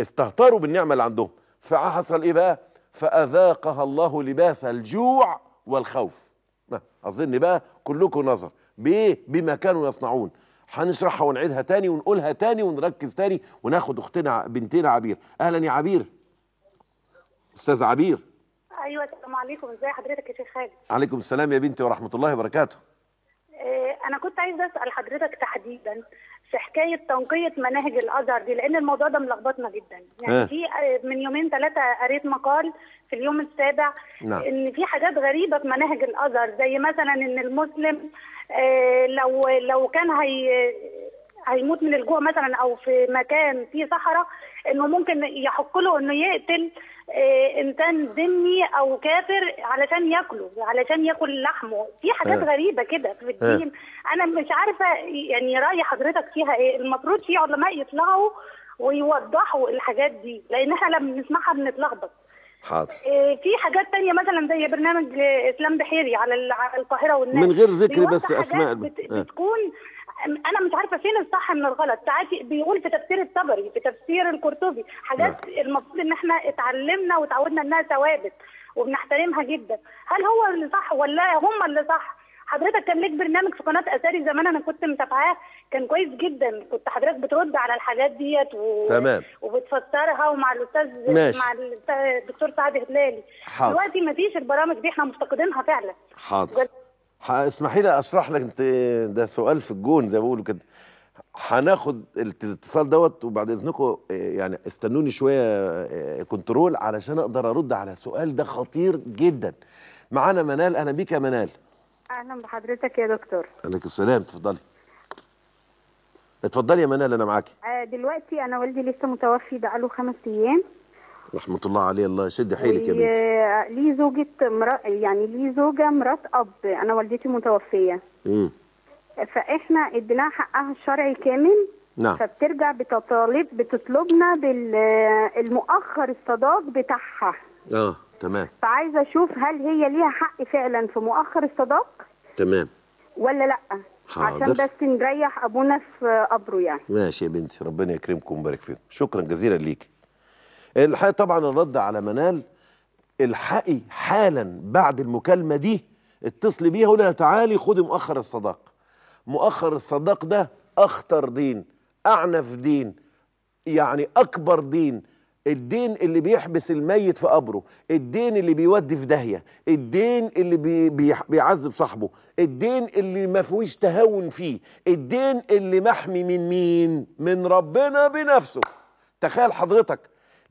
استهتروا بالنعمه اللي عندهم فحصل ايه بقى فاذاقها الله لباس الجوع والخوف اظن بقى كلكم نظر بايه بما كانوا يصنعون هنشرحها ونعيدها تاني ونقولها تاني ونركز تاني وناخد اختنا بنتنا عبير اهلا يا عبير استاذ عبير ايوه السلام عليكم ازي حضرتك يا شيخ خالد عليكم السلام يا بنتي ورحمه الله وبركاته آه، انا كنت عايزه اسال حضرتك تحديدا في حكايه تنقيه مناهج الازهر دي لان الموضوع ده ملخبطنا جدا يعني آه. في من يومين ثلاثه قريت مقال في اليوم السابع نعم. ان في حاجات غريبه في مناهج الازهر زي مثلا ان المسلم آه، لو لو كان هي هيموت من الجوع مثلا او في مكان فيه صحراء انه ممكن يحق له انه يقتل آه، انسان ذمي او كافر علشان ياكله علشان ياكل لحمه في حاجات آه. غريبه كده في الدين آه. انا مش عارفه يعني راي حضرتك فيها ايه المفروض في علماء يطلعوا ويوضحوا الحاجات دي لان احنا لما بنسمعها بنتلخبط حاضر في حاجات تانية مثلا زي برنامج اسلام بحيري على على القاهره والناس من غير ذكر بس اسماء بت... بتكون أه. انا مش عارفه فين الصح من الغلط ساعات بيقول في تفسير الطبري في تفسير القرطبي حاجات نعم. المفروض ان احنا اتعلمنا وتعودنا انها ثوابت وبنحترمها جدا هل هو اللي صح ولا هم اللي صح حضرتك كان ليك برنامج في قناه اثاري زمان انا كنت متابعاه كان كويس جدا كنت حضرتك بترد على الحاجات ديت و... تمام وبتفسرها ومع الاستاذ ماشي. مع الدكتور سعد هلالي حاضر دلوقتي مفيش البرامج دي احنا مفتقدينها فعلا حاضر اسمحي لي اشرح لك انت ده سؤال في الجون زي ما بيقولوا كده هناخد الاتصال دوت وبعد اذنكم يعني استنوني شويه كنترول علشان اقدر ارد على سؤال ده خطير جدا معانا منال انا بيك يا منال اهلا بحضرتك يا دكتور عليك السلام اتفضلي اتفضلي يا منال انا معاكي آه، دلوقتي انا والدي لسه متوفي بقاله خمس ايام رحمه الله عليه الله يشد حيلك يا بنتي ليه زوجة مرا... يعني ليه زوجه مرات اب انا والدتي متوفيه امم فاحنا اديناها حقها الشرعي كامل نعم فبترجع بتطالب بتطلبنا بالمؤخر الصداق بتاعها اه تمام فعايزه اشوف هل هي ليها حق فعلا في مؤخر الصداق تمام ولا لا حاضر. عشان بس نريح ابونا في قبره يعني ماشي يا بنتي ربنا يكرمكم ويبارك فيكم شكرا جزيلا ليكي الحقيقه طبعا الرد على منال الحقي حالا بعد المكالمه دي اتصلي بيها قولي تعالي خدي مؤخر الصداق مؤخر الصداق ده اخطر دين اعنف دين يعني اكبر دين الدين اللي بيحبس الميت في قبره الدين اللي بيودي في داهيه الدين اللي بي بي بيعذب صاحبه الدين اللي ما فيهوش تهاون فيه الدين اللي محمي من مين من ربنا بنفسه تخيل حضرتك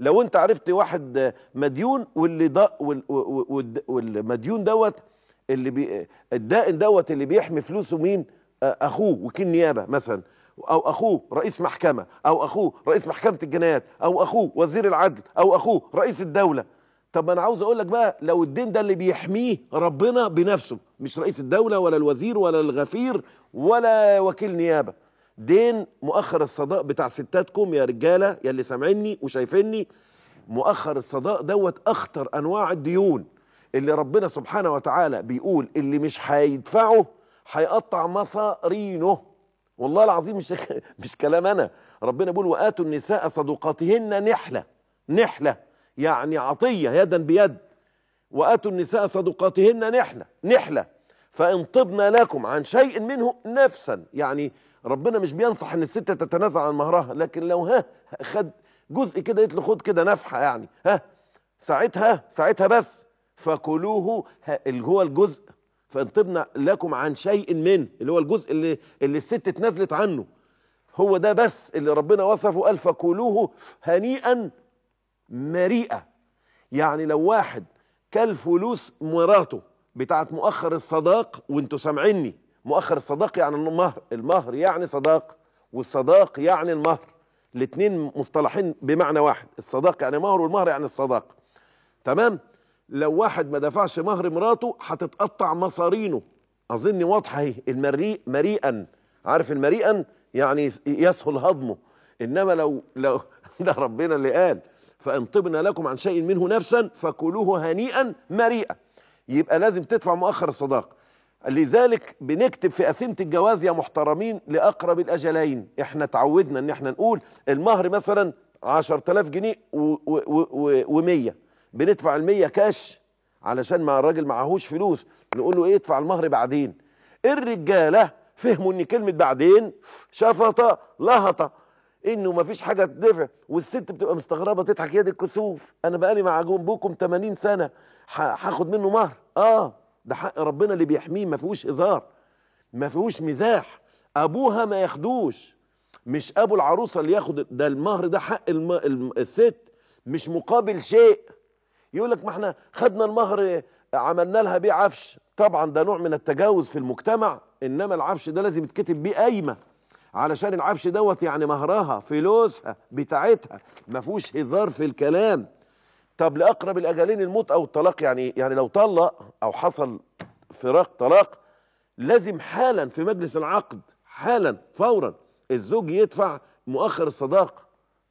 لو انت عرفت واحد مديون واللي ده والمديون دوت اللي بي الدائن دوت اللي بيحمي فلوسه مين اخوه وكيل نيابه مثلا او اخوه رئيس محكمه او اخوه رئيس محكمه الجنايات او اخوه وزير العدل او اخوه رئيس الدوله طب ما انا عاوز اقول لك بقى لو الدين ده اللي بيحميه ربنا بنفسه مش رئيس الدوله ولا الوزير ولا الغفير ولا وكيل نيابه دين مؤخر الصداق بتاع ستاتكم يا رجاله يا اللي سامعيني وشايفيني مؤخر الصداق دوت اخطر انواع الديون اللي ربنا سبحانه وتعالى بيقول اللي مش هيدفعه هيقطع مصارينه والله العظيم مش مش كلام انا ربنا بيقول واتوا النساء صدقاتهن نحله نحله يعني عطيه يدا بيد واتوا النساء صدقاتهن نحله نحله فان طبنا لكم عن شيء منه نفسا يعني ربنا مش بينصح ان الست تتنازل عن مهرها لكن لو ها خد جزء كده قلت له خد كده نفحه يعني ها ساعتها ساعتها بس فكلوه اللي هو الجزء فان لكم عن شيء منه اللي هو الجزء اللي اللي الست اتنازلت عنه هو ده بس اللي ربنا وصفه قال فكلوه هنيئا مريئا يعني لو واحد كل فلوس مراته بتاعت مؤخر الصداق وانتوا سامعيني مؤخر الصداق يعني المهر المهر يعني صداق والصداق يعني المهر الاثنين مصطلحين بمعنى واحد الصداق يعني مهر والمهر يعني الصداقه تمام لو واحد ما دفعش مهر مراته هتتقطع مصارينه اظن واضحه اهي المريء مريئا عارف المريئا يعني يسهل هضمه انما لو لو ده ربنا اللي قال فان طبنا لكم عن شيء منه نفسا فكلوه هنيئا مريئا يبقى لازم تدفع مؤخر الصداق لذلك بنكتب في قسيمة الجواز يا محترمين لأقرب الأجلين احنا تعودنا ان احنا نقول المهر مثلا 10000 جنيه و100 بندفع ال100 كاش علشان مع الراجل معهوش فلوس نقول له ايه ادفع المهر بعدين الرجاله فهموا ان كلمه بعدين شفطه لهطه انه ما فيش حاجه تدفع والست بتبقى مستغربه تضحك يا دي الكسوف انا بقالي مع جنبكم 80 سنه هاخد منه مهر اه ده حق ربنا اللي بيحميه ما فيهوش هزار ما فيهوش مزاح ابوها ما ياخدوش مش ابو العروسه اللي ياخد ده المهر ده حق الم... الست مش مقابل شيء يقول لك ما احنا خدنا المهر عملنا لها بيه عفش طبعا ده نوع من التجاوز في المجتمع انما العفش ده لازم يتكتب بيه قايمه علشان العفش دوت يعني مهرها فلوسها بتاعتها ما فيهوش هزار في الكلام طب لاقرب الاجلين الموت او الطلاق يعني يعني لو طلق او حصل فراق طلاق لازم حالا في مجلس العقد حالا فورا الزوج يدفع مؤخر الصداقه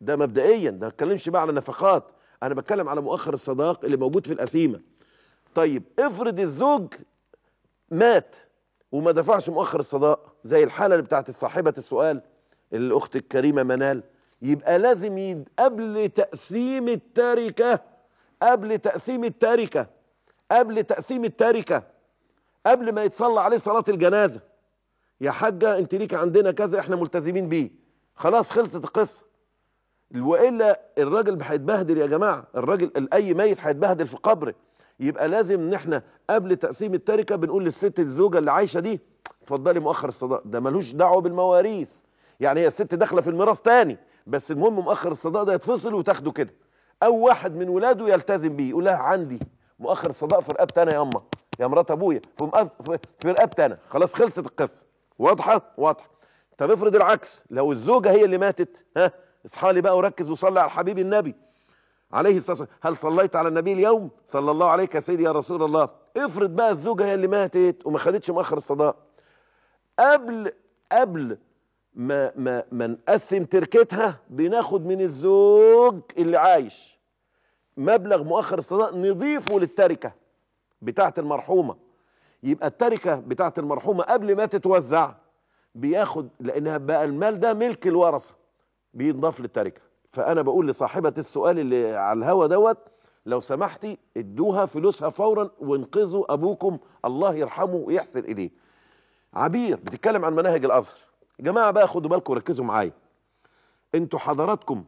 ده مبدئيا ده ما اتكلمش بقى على نفقات انا بتكلم على مؤخر الصداق اللي موجود في القسيمه طيب افرض الزوج مات وما دفعش مؤخر الصداق زي الحاله اللي بتاعت صاحبه السؤال الاخت الكريمه منال يبقى لازم قبل تقسيم التركه قبل تقسيم التركة قبل تقسيم التركة قبل ما يتصلى عليه صلاة الجنازة يا حاجة انت ليك عندنا كذا احنا ملتزمين بيه خلاص خلصت القصة وإلا الراجل هيتبهدل يا جماعة الراجل أي ميت هيتبهدل في قبره يبقى لازم ان احنا قبل تقسيم التركة بنقول للست الزوجة اللي عايشة دي اتفضلي مؤخر الصداق ده ملوش دعوة بالمواريث يعني هي الست داخلة في الميراث تاني بس المهم مؤخر الصداق ده يتفصل وتاخده كده او واحد من ولاده يلتزم بيه يقول لها عندي مؤخر الصداق في رقبتي انا يا اما يا مرات ابويا في في رقبتي انا خلاص خلصت القصه واضحه واضحه طب افرض العكس لو الزوجه هي اللي ماتت ها اصحى لي بقى وركز وصلي على حبيبي النبي عليه الصلاه والسلام هل صليت على النبي اليوم صلى الله عليك يا سيدي يا رسول الله افرض بقى الزوجه هي اللي ماتت وما خدتش مؤخر الصداق قبل قبل ما ما ما نقسم تركتها بناخد من الزوج اللي عايش مبلغ مؤخر الصداق نضيفه للتركه بتاعه المرحومه يبقى التركه بتاعه المرحومه قبل ما تتوزع بياخد لانها بقى المال ده ملك الورثه بينضاف للتركه فانا بقول لصاحبه السؤال اللي على الهوا دوت لو سمحتي ادوها فلوسها فورا وانقذوا ابوكم الله يرحمه ويحسن اليه عبير بتتكلم عن مناهج الازهر يا جماعه بقى خدوا بالكم وركزوا معايا انتوا حضراتكم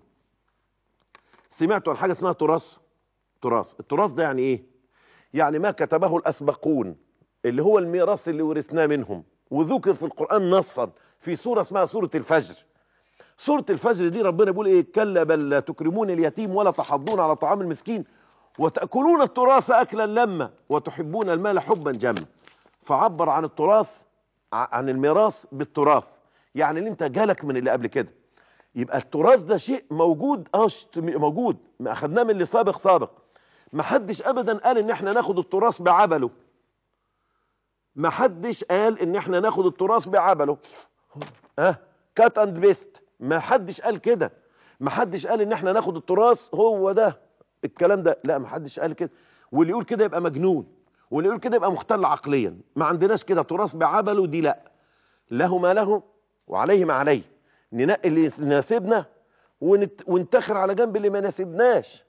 سمعتوا عن حاجه اسمها تراث تراث التراث ده يعني ايه يعني ما كتبه الاسبقون اللي هو الميراث اللي ورثناه منهم وذكر في القران نصا في سوره اسمها سوره الفجر سوره الفجر دي ربنا بيقول ايه كلا بل لا تكرمون اليتيم ولا تحضون على طعام المسكين وتاكلون التراث اكلا لما وتحبون المال حبا جما فعبر عن التراث عن الميراث بالتراث يعني اللي انت جالك من اللي قبل كده يبقى التراث ده شيء موجود اه موجود ما اخدناه من اللي سابق سابق ما حدش ابدا قال ان احنا ناخد التراث بعبله ما حدش قال ان احنا ناخد التراث بعبله اه كات اند بيست ما حدش قال كده ما حدش قال ان احنا ناخد التراث هو ده الكلام ده لا ما حدش قال كده واللي يقول كده يبقى مجنون واللي يقول كده يبقى مختل عقليا ما عندناش كده تراث بعبله دي لا له ما له وعليه ما عليه ننقي اللي يناسبنا ونتخر على جنب اللي ما يناسبناش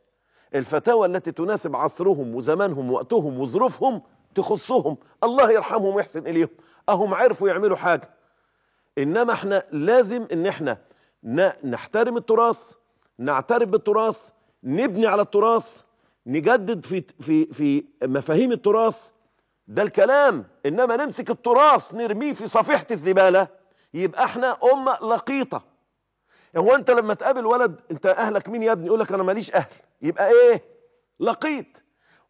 الفتاوى التي تناسب عصرهم وزمانهم وقتهم وظروفهم تخصهم الله يرحمهم ويحسن اليهم اهم عرفوا يعملوا حاجه انما احنا لازم ان احنا نحترم التراث نعترف بالتراث نبني على التراث نجدد في في في مفاهيم التراث ده الكلام انما نمسك التراث نرميه في صفيحه الزباله يبقى احنا أمة لقيطة هو انت لما تقابل ولد انت اهلك مين يا ابني يقول لك انا ماليش اهل يبقى ايه لقيط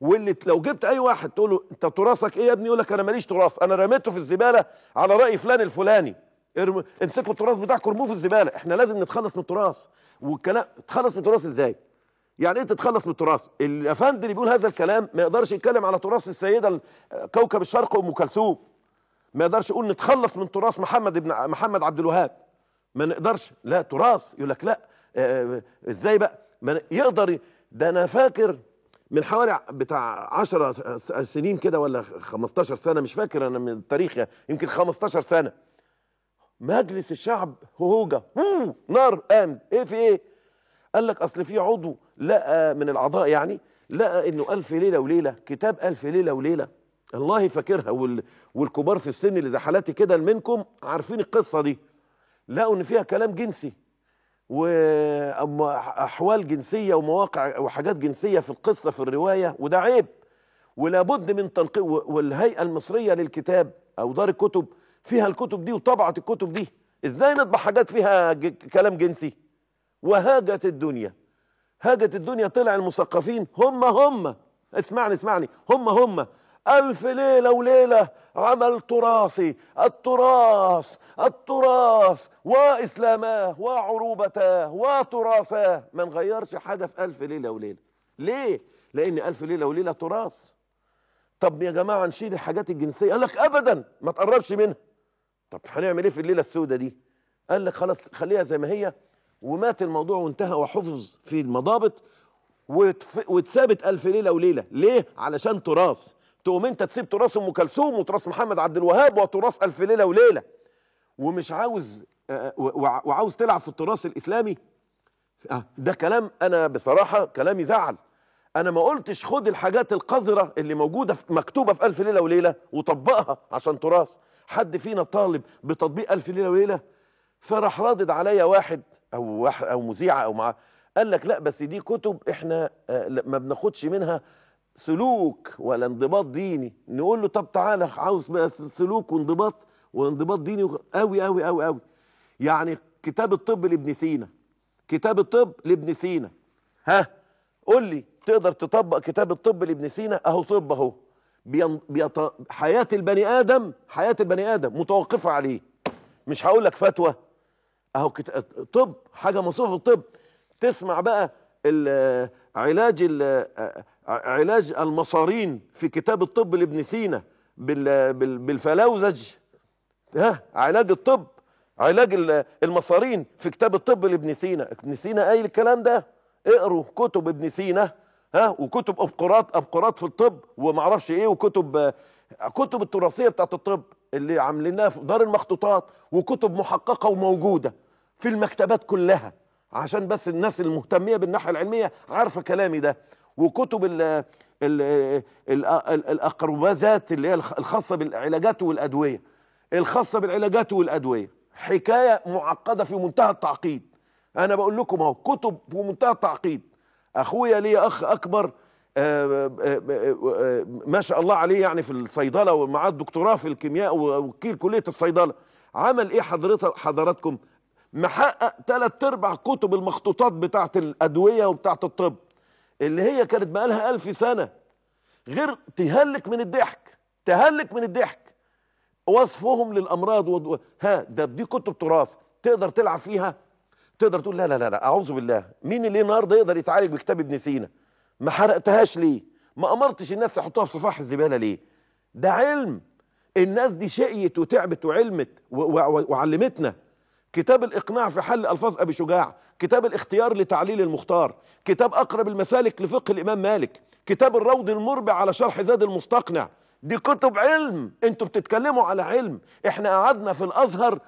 واللي لو جبت اي واحد تقول له انت تراثك ايه يا ابني يقول لك انا ماليش تراث انا رميته في الزباله على راي فلان الفلاني امسكوا التراث بتاعك ارموه في الزباله احنا لازم نتخلص من التراث والكلام تخلص من التراث ازاي يعني ايه تتخلص من التراث الافندي اللي بيقول هذا الكلام ما يقدرش يتكلم على تراث السيده كوكب الشرق ام كلثوم ما يقدرش يقول نتخلص من تراث محمد ابن محمد عبد الوهاب ما نقدرش لا تراث يقول لك لا آه، آه، ازاي بقى ما يقدر ده انا فاكر من حوالي بتاع 10 سنين كده ولا 15 سنه مش فاكر انا من التاريخ يعني، يمكن 15 سنه مجلس الشعب هوجه هو نار قام ايه في ايه قال لك اصل في عضو لقى من الاعضاء يعني لقى انه الف ليله وليله كتاب الف ليله وليله الله فاكرها وال... والكبار في السن اللي زي حالاتي كده منكم عارفين القصه دي لقوا ان فيها كلام جنسي واحوال جنسيه ومواقع وحاجات جنسيه في القصه في الروايه وده عيب ولابد من تنقيب والهيئه المصريه للكتاب او دار الكتب فيها الكتب دي وطبعت الكتب دي ازاي نطبع حاجات فيها كلام جنسي وهاجت الدنيا هاجت الدنيا طلع المثقفين هم هم اسمعني اسمعني هم هم ألف ليلة وليلة عمل تراثي التراث التراث وإسلاماه وعروبتاه وتراثاه ما نغيرش حاجة في ألف ليلة وليلة ليه؟ لأن ألف ليلة وليلة تراث طب يا جماعة نشيل الحاجات الجنسية قال لك أبدا ما تقربش منها طب هنعمل إيه في الليلة السوداء دي؟ قال لك خلاص خليها زي ما هي ومات الموضوع وانتهى وحفظ في المضابط وتثابت ألف ليلة وليلة ليه؟ علشان تراث تقوم انت تسيب تراث ام كلثوم وتراث محمد عبد الوهاب وتراث الف ليله وليله ومش عاوز آه، وعاوز تلعب في التراث الاسلامي آه، ده كلام انا بصراحه كلام يزعل انا ما قلتش خد الحاجات القذره اللي موجوده في مكتوبه في الف ليله وليله وطبقها عشان تراث حد فينا طالب بتطبيق الف ليله وليله فراح رادد عليا واحد او واحد او مذيع او مع قال لك لا بس دي كتب احنا آه، ما بناخدش منها سلوك ولا انضباط ديني نقول له طب تعالى عاوز بقى سلوك وانضباط وانضباط ديني قوي قوي قوي قوي يعني كتاب الطب لابن سينا كتاب الطب لابن سينا ها قول لي تقدر تطبق كتاب الطب لابن سينا اهو طب اهو بيط... بيط... حياة البني آدم حياة البني آدم متوقفة عليه مش هقول لك فتوى أهو كت... طب حاجة مصروفة الطب تسمع بقى علاج علاج المصارين في كتاب الطب لابن سينا بالفلوزج ها علاج الطب علاج المصارين في كتاب الطب لابن سينا ابن سينا قايل الكلام ده اقروا كتب ابن سينا ها وكتب ابقراط ابقراط في الطب وما اعرفش ايه وكتب كتب التراثيه بتاعت الطب اللي عاملينها في دار المخطوطات وكتب محققه وموجوده في المكتبات كلها عشان بس الناس المهتميه بالناحيه العلميه عارفه كلامي ده وكتب ال ال ال الاقربازات اللي هي الخاصه بالعلاجات والادويه الخاصه بالعلاجات والادويه حكايه معقده في منتهى التعقيد انا بقول لكم اهو كتب في منتهى التعقيد اخويا لي اخ اكبر آآ آه، آآ آه، آه، ما شاء الله عليه يعني في الصيدله ومعاه الدكتوراه في الكيمياء ووكيل كليه الصيدله عمل ايه حضرتك حضراتكم محقق ثلاث ارباع كتب المخطوطات بتاعه الادويه وبتاعه الطب اللي هي كانت بقالها ألف سنة غير تهلك من الضحك تهلك من الضحك وصفهم للأمراض و... ها ده دي كتب تراث تقدر تلعب فيها تقدر تقول لا لا لا لا أعوذ بالله مين اللي النهارده يقدر يتعالج بكتاب ابن سينا ما حرقتهاش ليه ما أمرتش الناس يحطوها في صفاح الزبالة ليه ده علم الناس دي شقيت وتعبت وعلمت وعلمتنا كتاب الإقناع في حل ألفاظ أبي شجاع كتاب الاختيار لتعليل المختار كتاب أقرب المسالك لفقه الإمام مالك كتاب الروض المربع على شرح زاد المستقنع دي كتب علم انتوا بتتكلموا على علم احنا قعدنا في الازهر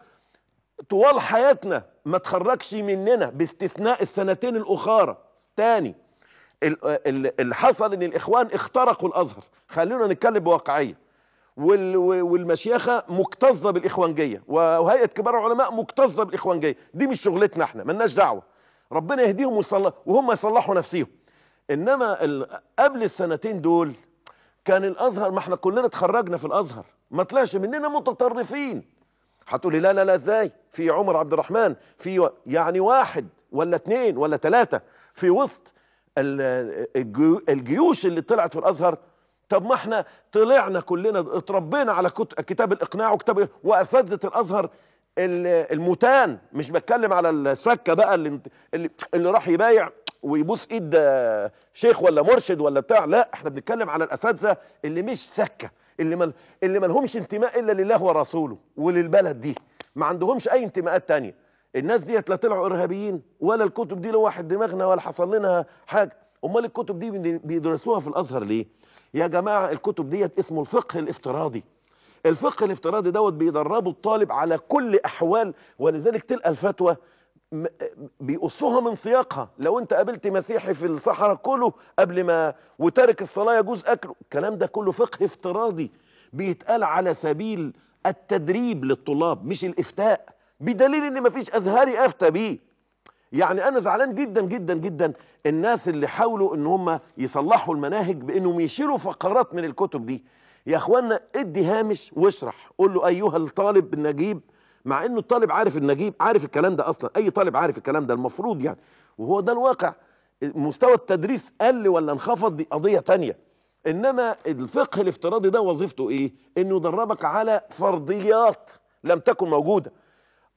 طوال حياتنا ما تخرجش مننا باستثناء السنتين الاخرى تاني اللي حصل ان الاخوان اخترقوا الازهر خلونا نتكلم بواقعيه والمشيخه مكتظه بالاخوانجيه وهيئه كبار العلماء مكتظه بالاخوانجيه دي مش شغلتنا احنا ملناش دعوه ربنا يهديهم ويصلح وهم يصلحوا نفسيهم انما قبل السنتين دول كان الازهر ما احنا كلنا اتخرجنا في الازهر ما طلعش مننا متطرفين هتقولي لا لا لا ازاي في عمر عبد الرحمن في يعني واحد ولا اتنين ولا تلاتة في وسط الجيوش اللي طلعت في الازهر طب ما احنا طلعنا كلنا اتربينا على كتاب الاقناع وكتاب إيه؟ واساتذه الازهر المتان مش بتكلم على السكه بقى اللي اللي راح يبايع ويبوس ايد شيخ ولا مرشد ولا بتاع لا احنا بنتكلم على الاساتذه اللي مش سكه اللي مل اللي ما لهمش انتماء الا لله ورسوله وللبلد دي ما عندهمش اي انتماءات تانية الناس ديت لا طلعوا ارهابيين ولا الكتب دي لوحت دماغنا ولا حصل لنا حاجه امال الكتب دي بيدرسوها في الازهر ليه يا جماعه الكتب ديت اسمه الفقه الافتراضي الفقه الافتراضي دوت بيدربوا الطالب على كل احوال ولذلك تلقى الفتوى بيقصوها من سياقها لو انت قابلت مسيحي في الصحراء كله قبل ما وترك الصلاه يجوز اكله الكلام ده كله فقه افتراضي بيتقال على سبيل التدريب للطلاب مش الافتاء بدليل ان مفيش ازهري افتى بيه يعني انا زعلان جدا جدا جدا الناس اللي حاولوا ان هم يصلحوا المناهج بانهم يشيلوا فقرات من الكتب دي يا اخوانا ادي هامش واشرح قول له ايها الطالب النجيب مع انه الطالب عارف النجيب عارف الكلام ده اصلا اي طالب عارف الكلام ده المفروض يعني وهو ده الواقع مستوى التدريس قل ولا انخفض دي قضيه تانية انما الفقه الافتراضي ده وظيفته ايه انه يدربك على فرضيات لم تكن موجوده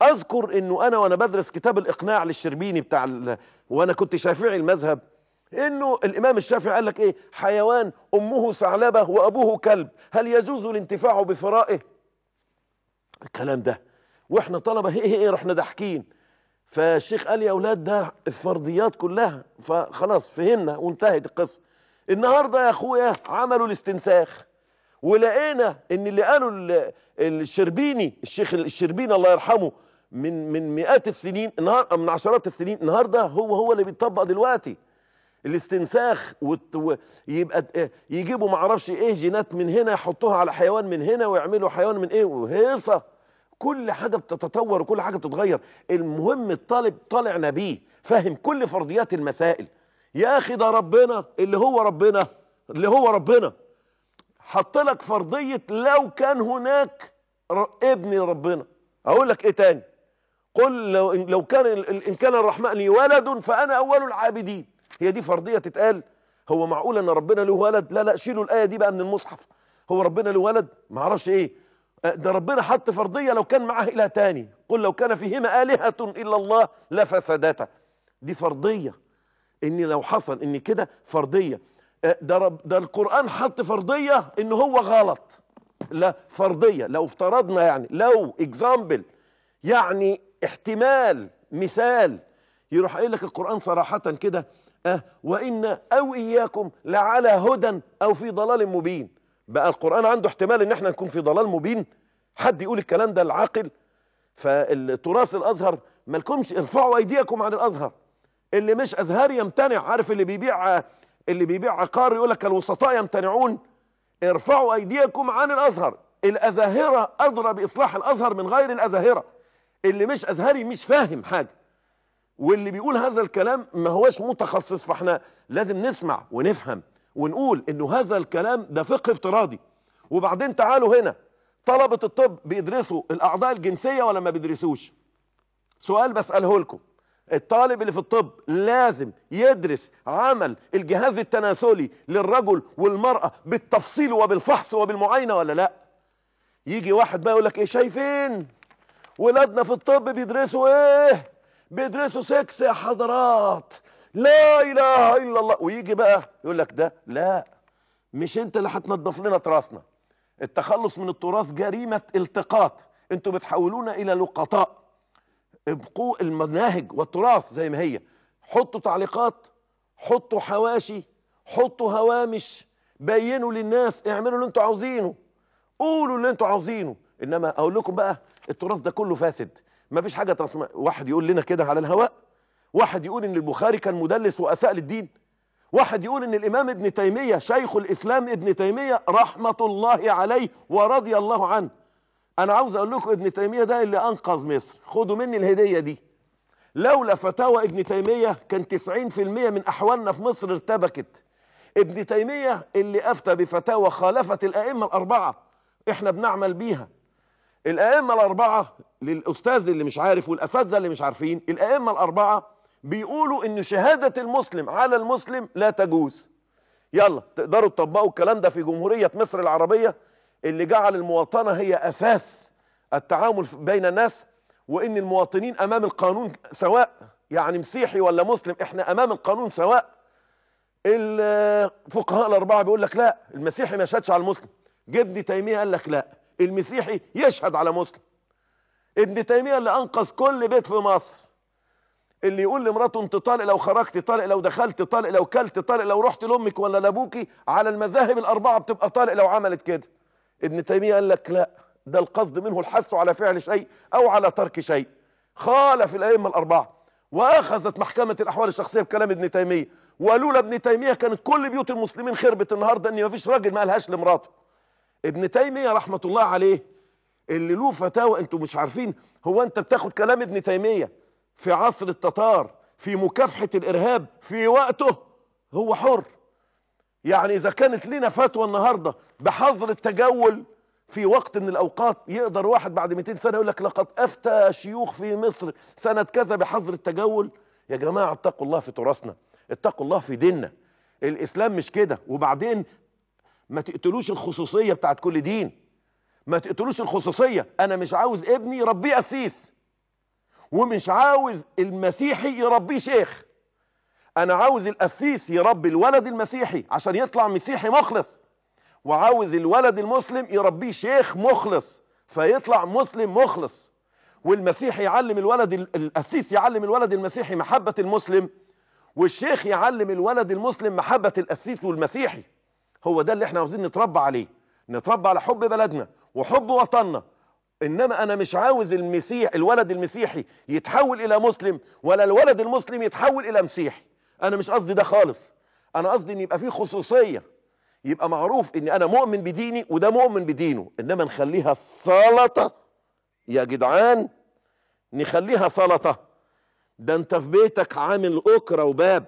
اذكر انه انا وانا بدرس كتاب الاقناع للشربيني بتاع ال... وانا كنت شافعي المذهب انه الامام الشافعي قال لك ايه حيوان امه ثعلبه وابوه كلب هل يجوز الانتفاع بفرائه الكلام ده واحنا طلبه ايه ايه, إيه، رحنا ضاحكين فالشيخ قال يا اولاد ده الفرضيات كلها فخلاص فهمنا وانتهت القصه النهارده يا اخويا عملوا الاستنساخ ولقينا ان اللي قالوا الشربيني الشيخ الشربيني الله يرحمه من من مئات السنين النهار من عشرات السنين النهارده هو هو اللي بيتطبق دلوقتي الاستنساخ يبقى يجيبوا معرفش ايه جينات من هنا يحطوها على حيوان من هنا ويعملوا حيوان من ايه وهيصه كل حاجه بتتطور وكل حاجه بتتغير المهم الطالب طالع نبيه فاهم كل فرضيات المسائل يا اخي ده ربنا اللي هو ربنا اللي هو ربنا حط لك فرضيه لو كان هناك ابن ربنا اقول لك ايه تاني قل لو, لو كان إن كان الرحمن لي ولد فأنا أول العابدين هي دي فرضية تتقال هو معقول أن ربنا له ولد لا لا شيلوا الآية دي بقى من المصحف هو ربنا له ولد ما اعرفش إيه أه، ده ربنا حط فرضية لو كان معاه إله تاني قل لو كان فيهما آلهة إلا الله لفسدتا دي فرضية إن لو حصل إن كده فرضية أه، ده, رب ده القرآن حط فرضية إن هو غلط لا فرضية لو افترضنا يعني لو اكزامبل يعني احتمال مثال يروح قايل لك القرآن صراحة كده أه وإن أو إياكم لعلى هدى أو في ضلال مبين بقى القرآن عنده احتمال إن احنا نكون في ضلال مبين حد يقول الكلام ده العاقل فالتراث الأزهر مالكمش ارفعوا أيديكم عن الأزهر اللي مش أزهر يمتنع عارف اللي بيبيع اللي بيبيع عقار يقول لك الوسطاء يمتنعون ارفعوا أيديكم عن الأزهر الأزاهرة أدرى بإصلاح الأزهر من غير الأزاهرة اللي مش ازهري مش فاهم حاجه واللي بيقول هذا الكلام ما هوش متخصص فاحنا لازم نسمع ونفهم ونقول انه هذا الكلام ده فقه افتراضي وبعدين تعالوا هنا طلبه الطب بيدرسوا الاعضاء الجنسيه ولا ما بيدرسوش سؤال بساله لكم الطالب اللي في الطب لازم يدرس عمل الجهاز التناسلي للرجل والمرأة بالتفصيل وبالفحص وبالمعاينة ولا لا يجي واحد بقى يقول لك ايه شايفين ولادنا في الطب بيدرسوا ايه بيدرسوا سكس يا حضرات لا اله الا الله ويجي بقى يقول لك ده لا مش انت اللي هتنضف لنا تراثنا التخلص من التراث جريمه التقاط انتوا بتحولونا الى لقطاء ابقوا المناهج والتراث زي ما هي حطوا تعليقات حطوا حواشي حطوا هوامش بينوا للناس اعملوا اللي انتوا عاوزينه قولوا اللي انتوا عاوزينه انما اقول لكم بقى التراث ده كله فاسد ما فيش حاجه تصم... واحد يقول لنا كده على الهواء واحد يقول ان البخاري كان مدلس واساء للدين واحد يقول ان الامام ابن تيميه شيخ الاسلام ابن تيميه رحمه الله عليه ورضي الله عنه انا عاوز اقول لكم ابن تيميه ده اللي انقذ مصر خدوا مني الهديه دي لولا فتاوى ابن تيميه كان 90% من احوالنا في مصر ارتبكت ابن تيميه اللي افتى بفتاوى خالفت الائمه الاربعه احنا بنعمل بيها الائمه الاربعه للاستاذ اللي مش عارف والاساتذه اللي مش عارفين الائمه الاربعه بيقولوا ان شهاده المسلم على المسلم لا تجوز يلا تقدروا تطبقوا الكلام ده في جمهوريه مصر العربيه اللي جعل المواطنه هي اساس التعامل بين الناس وان المواطنين امام القانون سواء يعني مسيحي ولا مسلم احنا امام القانون سواء الفقهاء الاربعه بيقول لك لا المسيحي ما شهدش على المسلم جبني تيميه قال لك لا المسيحي يشهد على مسلم ابن تيمية اللي أنقذ كل بيت في مصر اللي يقول لمراته انت طالق لو خرجت طالق لو دخلت طالق لو كلت طالق لو رحت لامك ولا لابوكي على المذاهب الاربعه بتبقى طالق لو عملت كده ابن تيميه قال لك لا ده القصد منه الحث على فعل شيء او على ترك شيء خالف الائمه الاربعه واخذت محكمه الاحوال الشخصيه بكلام ابن تيميه ولولا ابن تيميه كانت كل بيوت المسلمين خربت النهارده ان فيش راجل ما قالهاش لمراته ابن تيميه رحمه الله عليه اللي له فتاوى انتوا مش عارفين هو انت بتاخد كلام ابن تيميه في عصر التتار في مكافحه الارهاب في وقته هو حر يعني اذا كانت لنا فتوى النهارده بحظر التجول في وقت من الاوقات يقدر واحد بعد 200 سنه يقول لك لقد افتى شيوخ في مصر سنه كذا بحظر التجول يا جماعه اتقوا الله في تراثنا اتقوا الله في ديننا الاسلام مش كده وبعدين ما تقتلوش الخصوصيه بتاعت كل دين ما تقتلوش الخصوصيه انا مش عاوز ابني يربيه قسيس ومش عاوز المسيحي يربيه شيخ انا عاوز القسيس يربي الولد المسيحي عشان يطلع مسيحي مخلص وعاوز الولد المسلم يربيه شيخ مخلص فيطلع مسلم مخلص والمسيحي يعلم الولد القسيس يعلم الولد المسيحي محبه المسلم والشيخ يعلم الولد المسلم محبه القسيس والمسيحي هو ده اللي احنا عاوزين نتربى عليه نتربى على حب بلدنا وحب وطننا انما انا مش عاوز المسيح الولد المسيحي يتحول الى مسلم ولا الولد المسلم يتحول الى مسيحي انا مش قصدي ده خالص انا قصدي ان يبقى فيه خصوصيه يبقى معروف ان انا مؤمن بديني وده مؤمن بدينه انما نخليها سلطه يا جدعان نخليها سلطه ده انت في بيتك عامل اكره وباب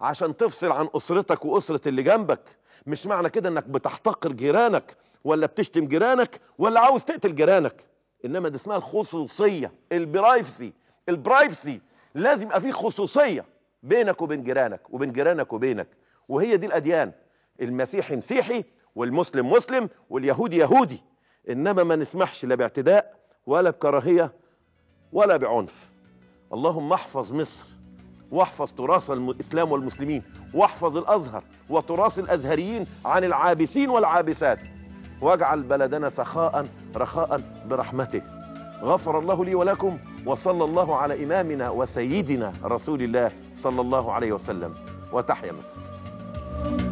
عشان تفصل عن اسرتك واسره اللي جنبك مش معنى كده انك بتحتقر جيرانك ولا بتشتم جيرانك ولا عاوز تقتل جيرانك انما دي اسمها الخصوصيه البرايفسي البرايفسي لازم يبقى فيه خصوصيه بينك وبين جيرانك وبين جيرانك وبينك وهي دي الاديان المسيحي مسيحي والمسلم مسلم واليهودي يهودي انما ما نسمحش لا باعتداء ولا بكراهيه ولا بعنف اللهم احفظ مصر واحفظ تراث الإسلام والمسلمين واحفظ الأزهر وتراث الأزهريين عن العابسين والعابسات واجعل بلدنا سخاء رخاء برحمته غفر الله لي ولكم وصلى الله على إمامنا وسيدنا رسول الله صلى الله عليه وسلم وتحيا مصر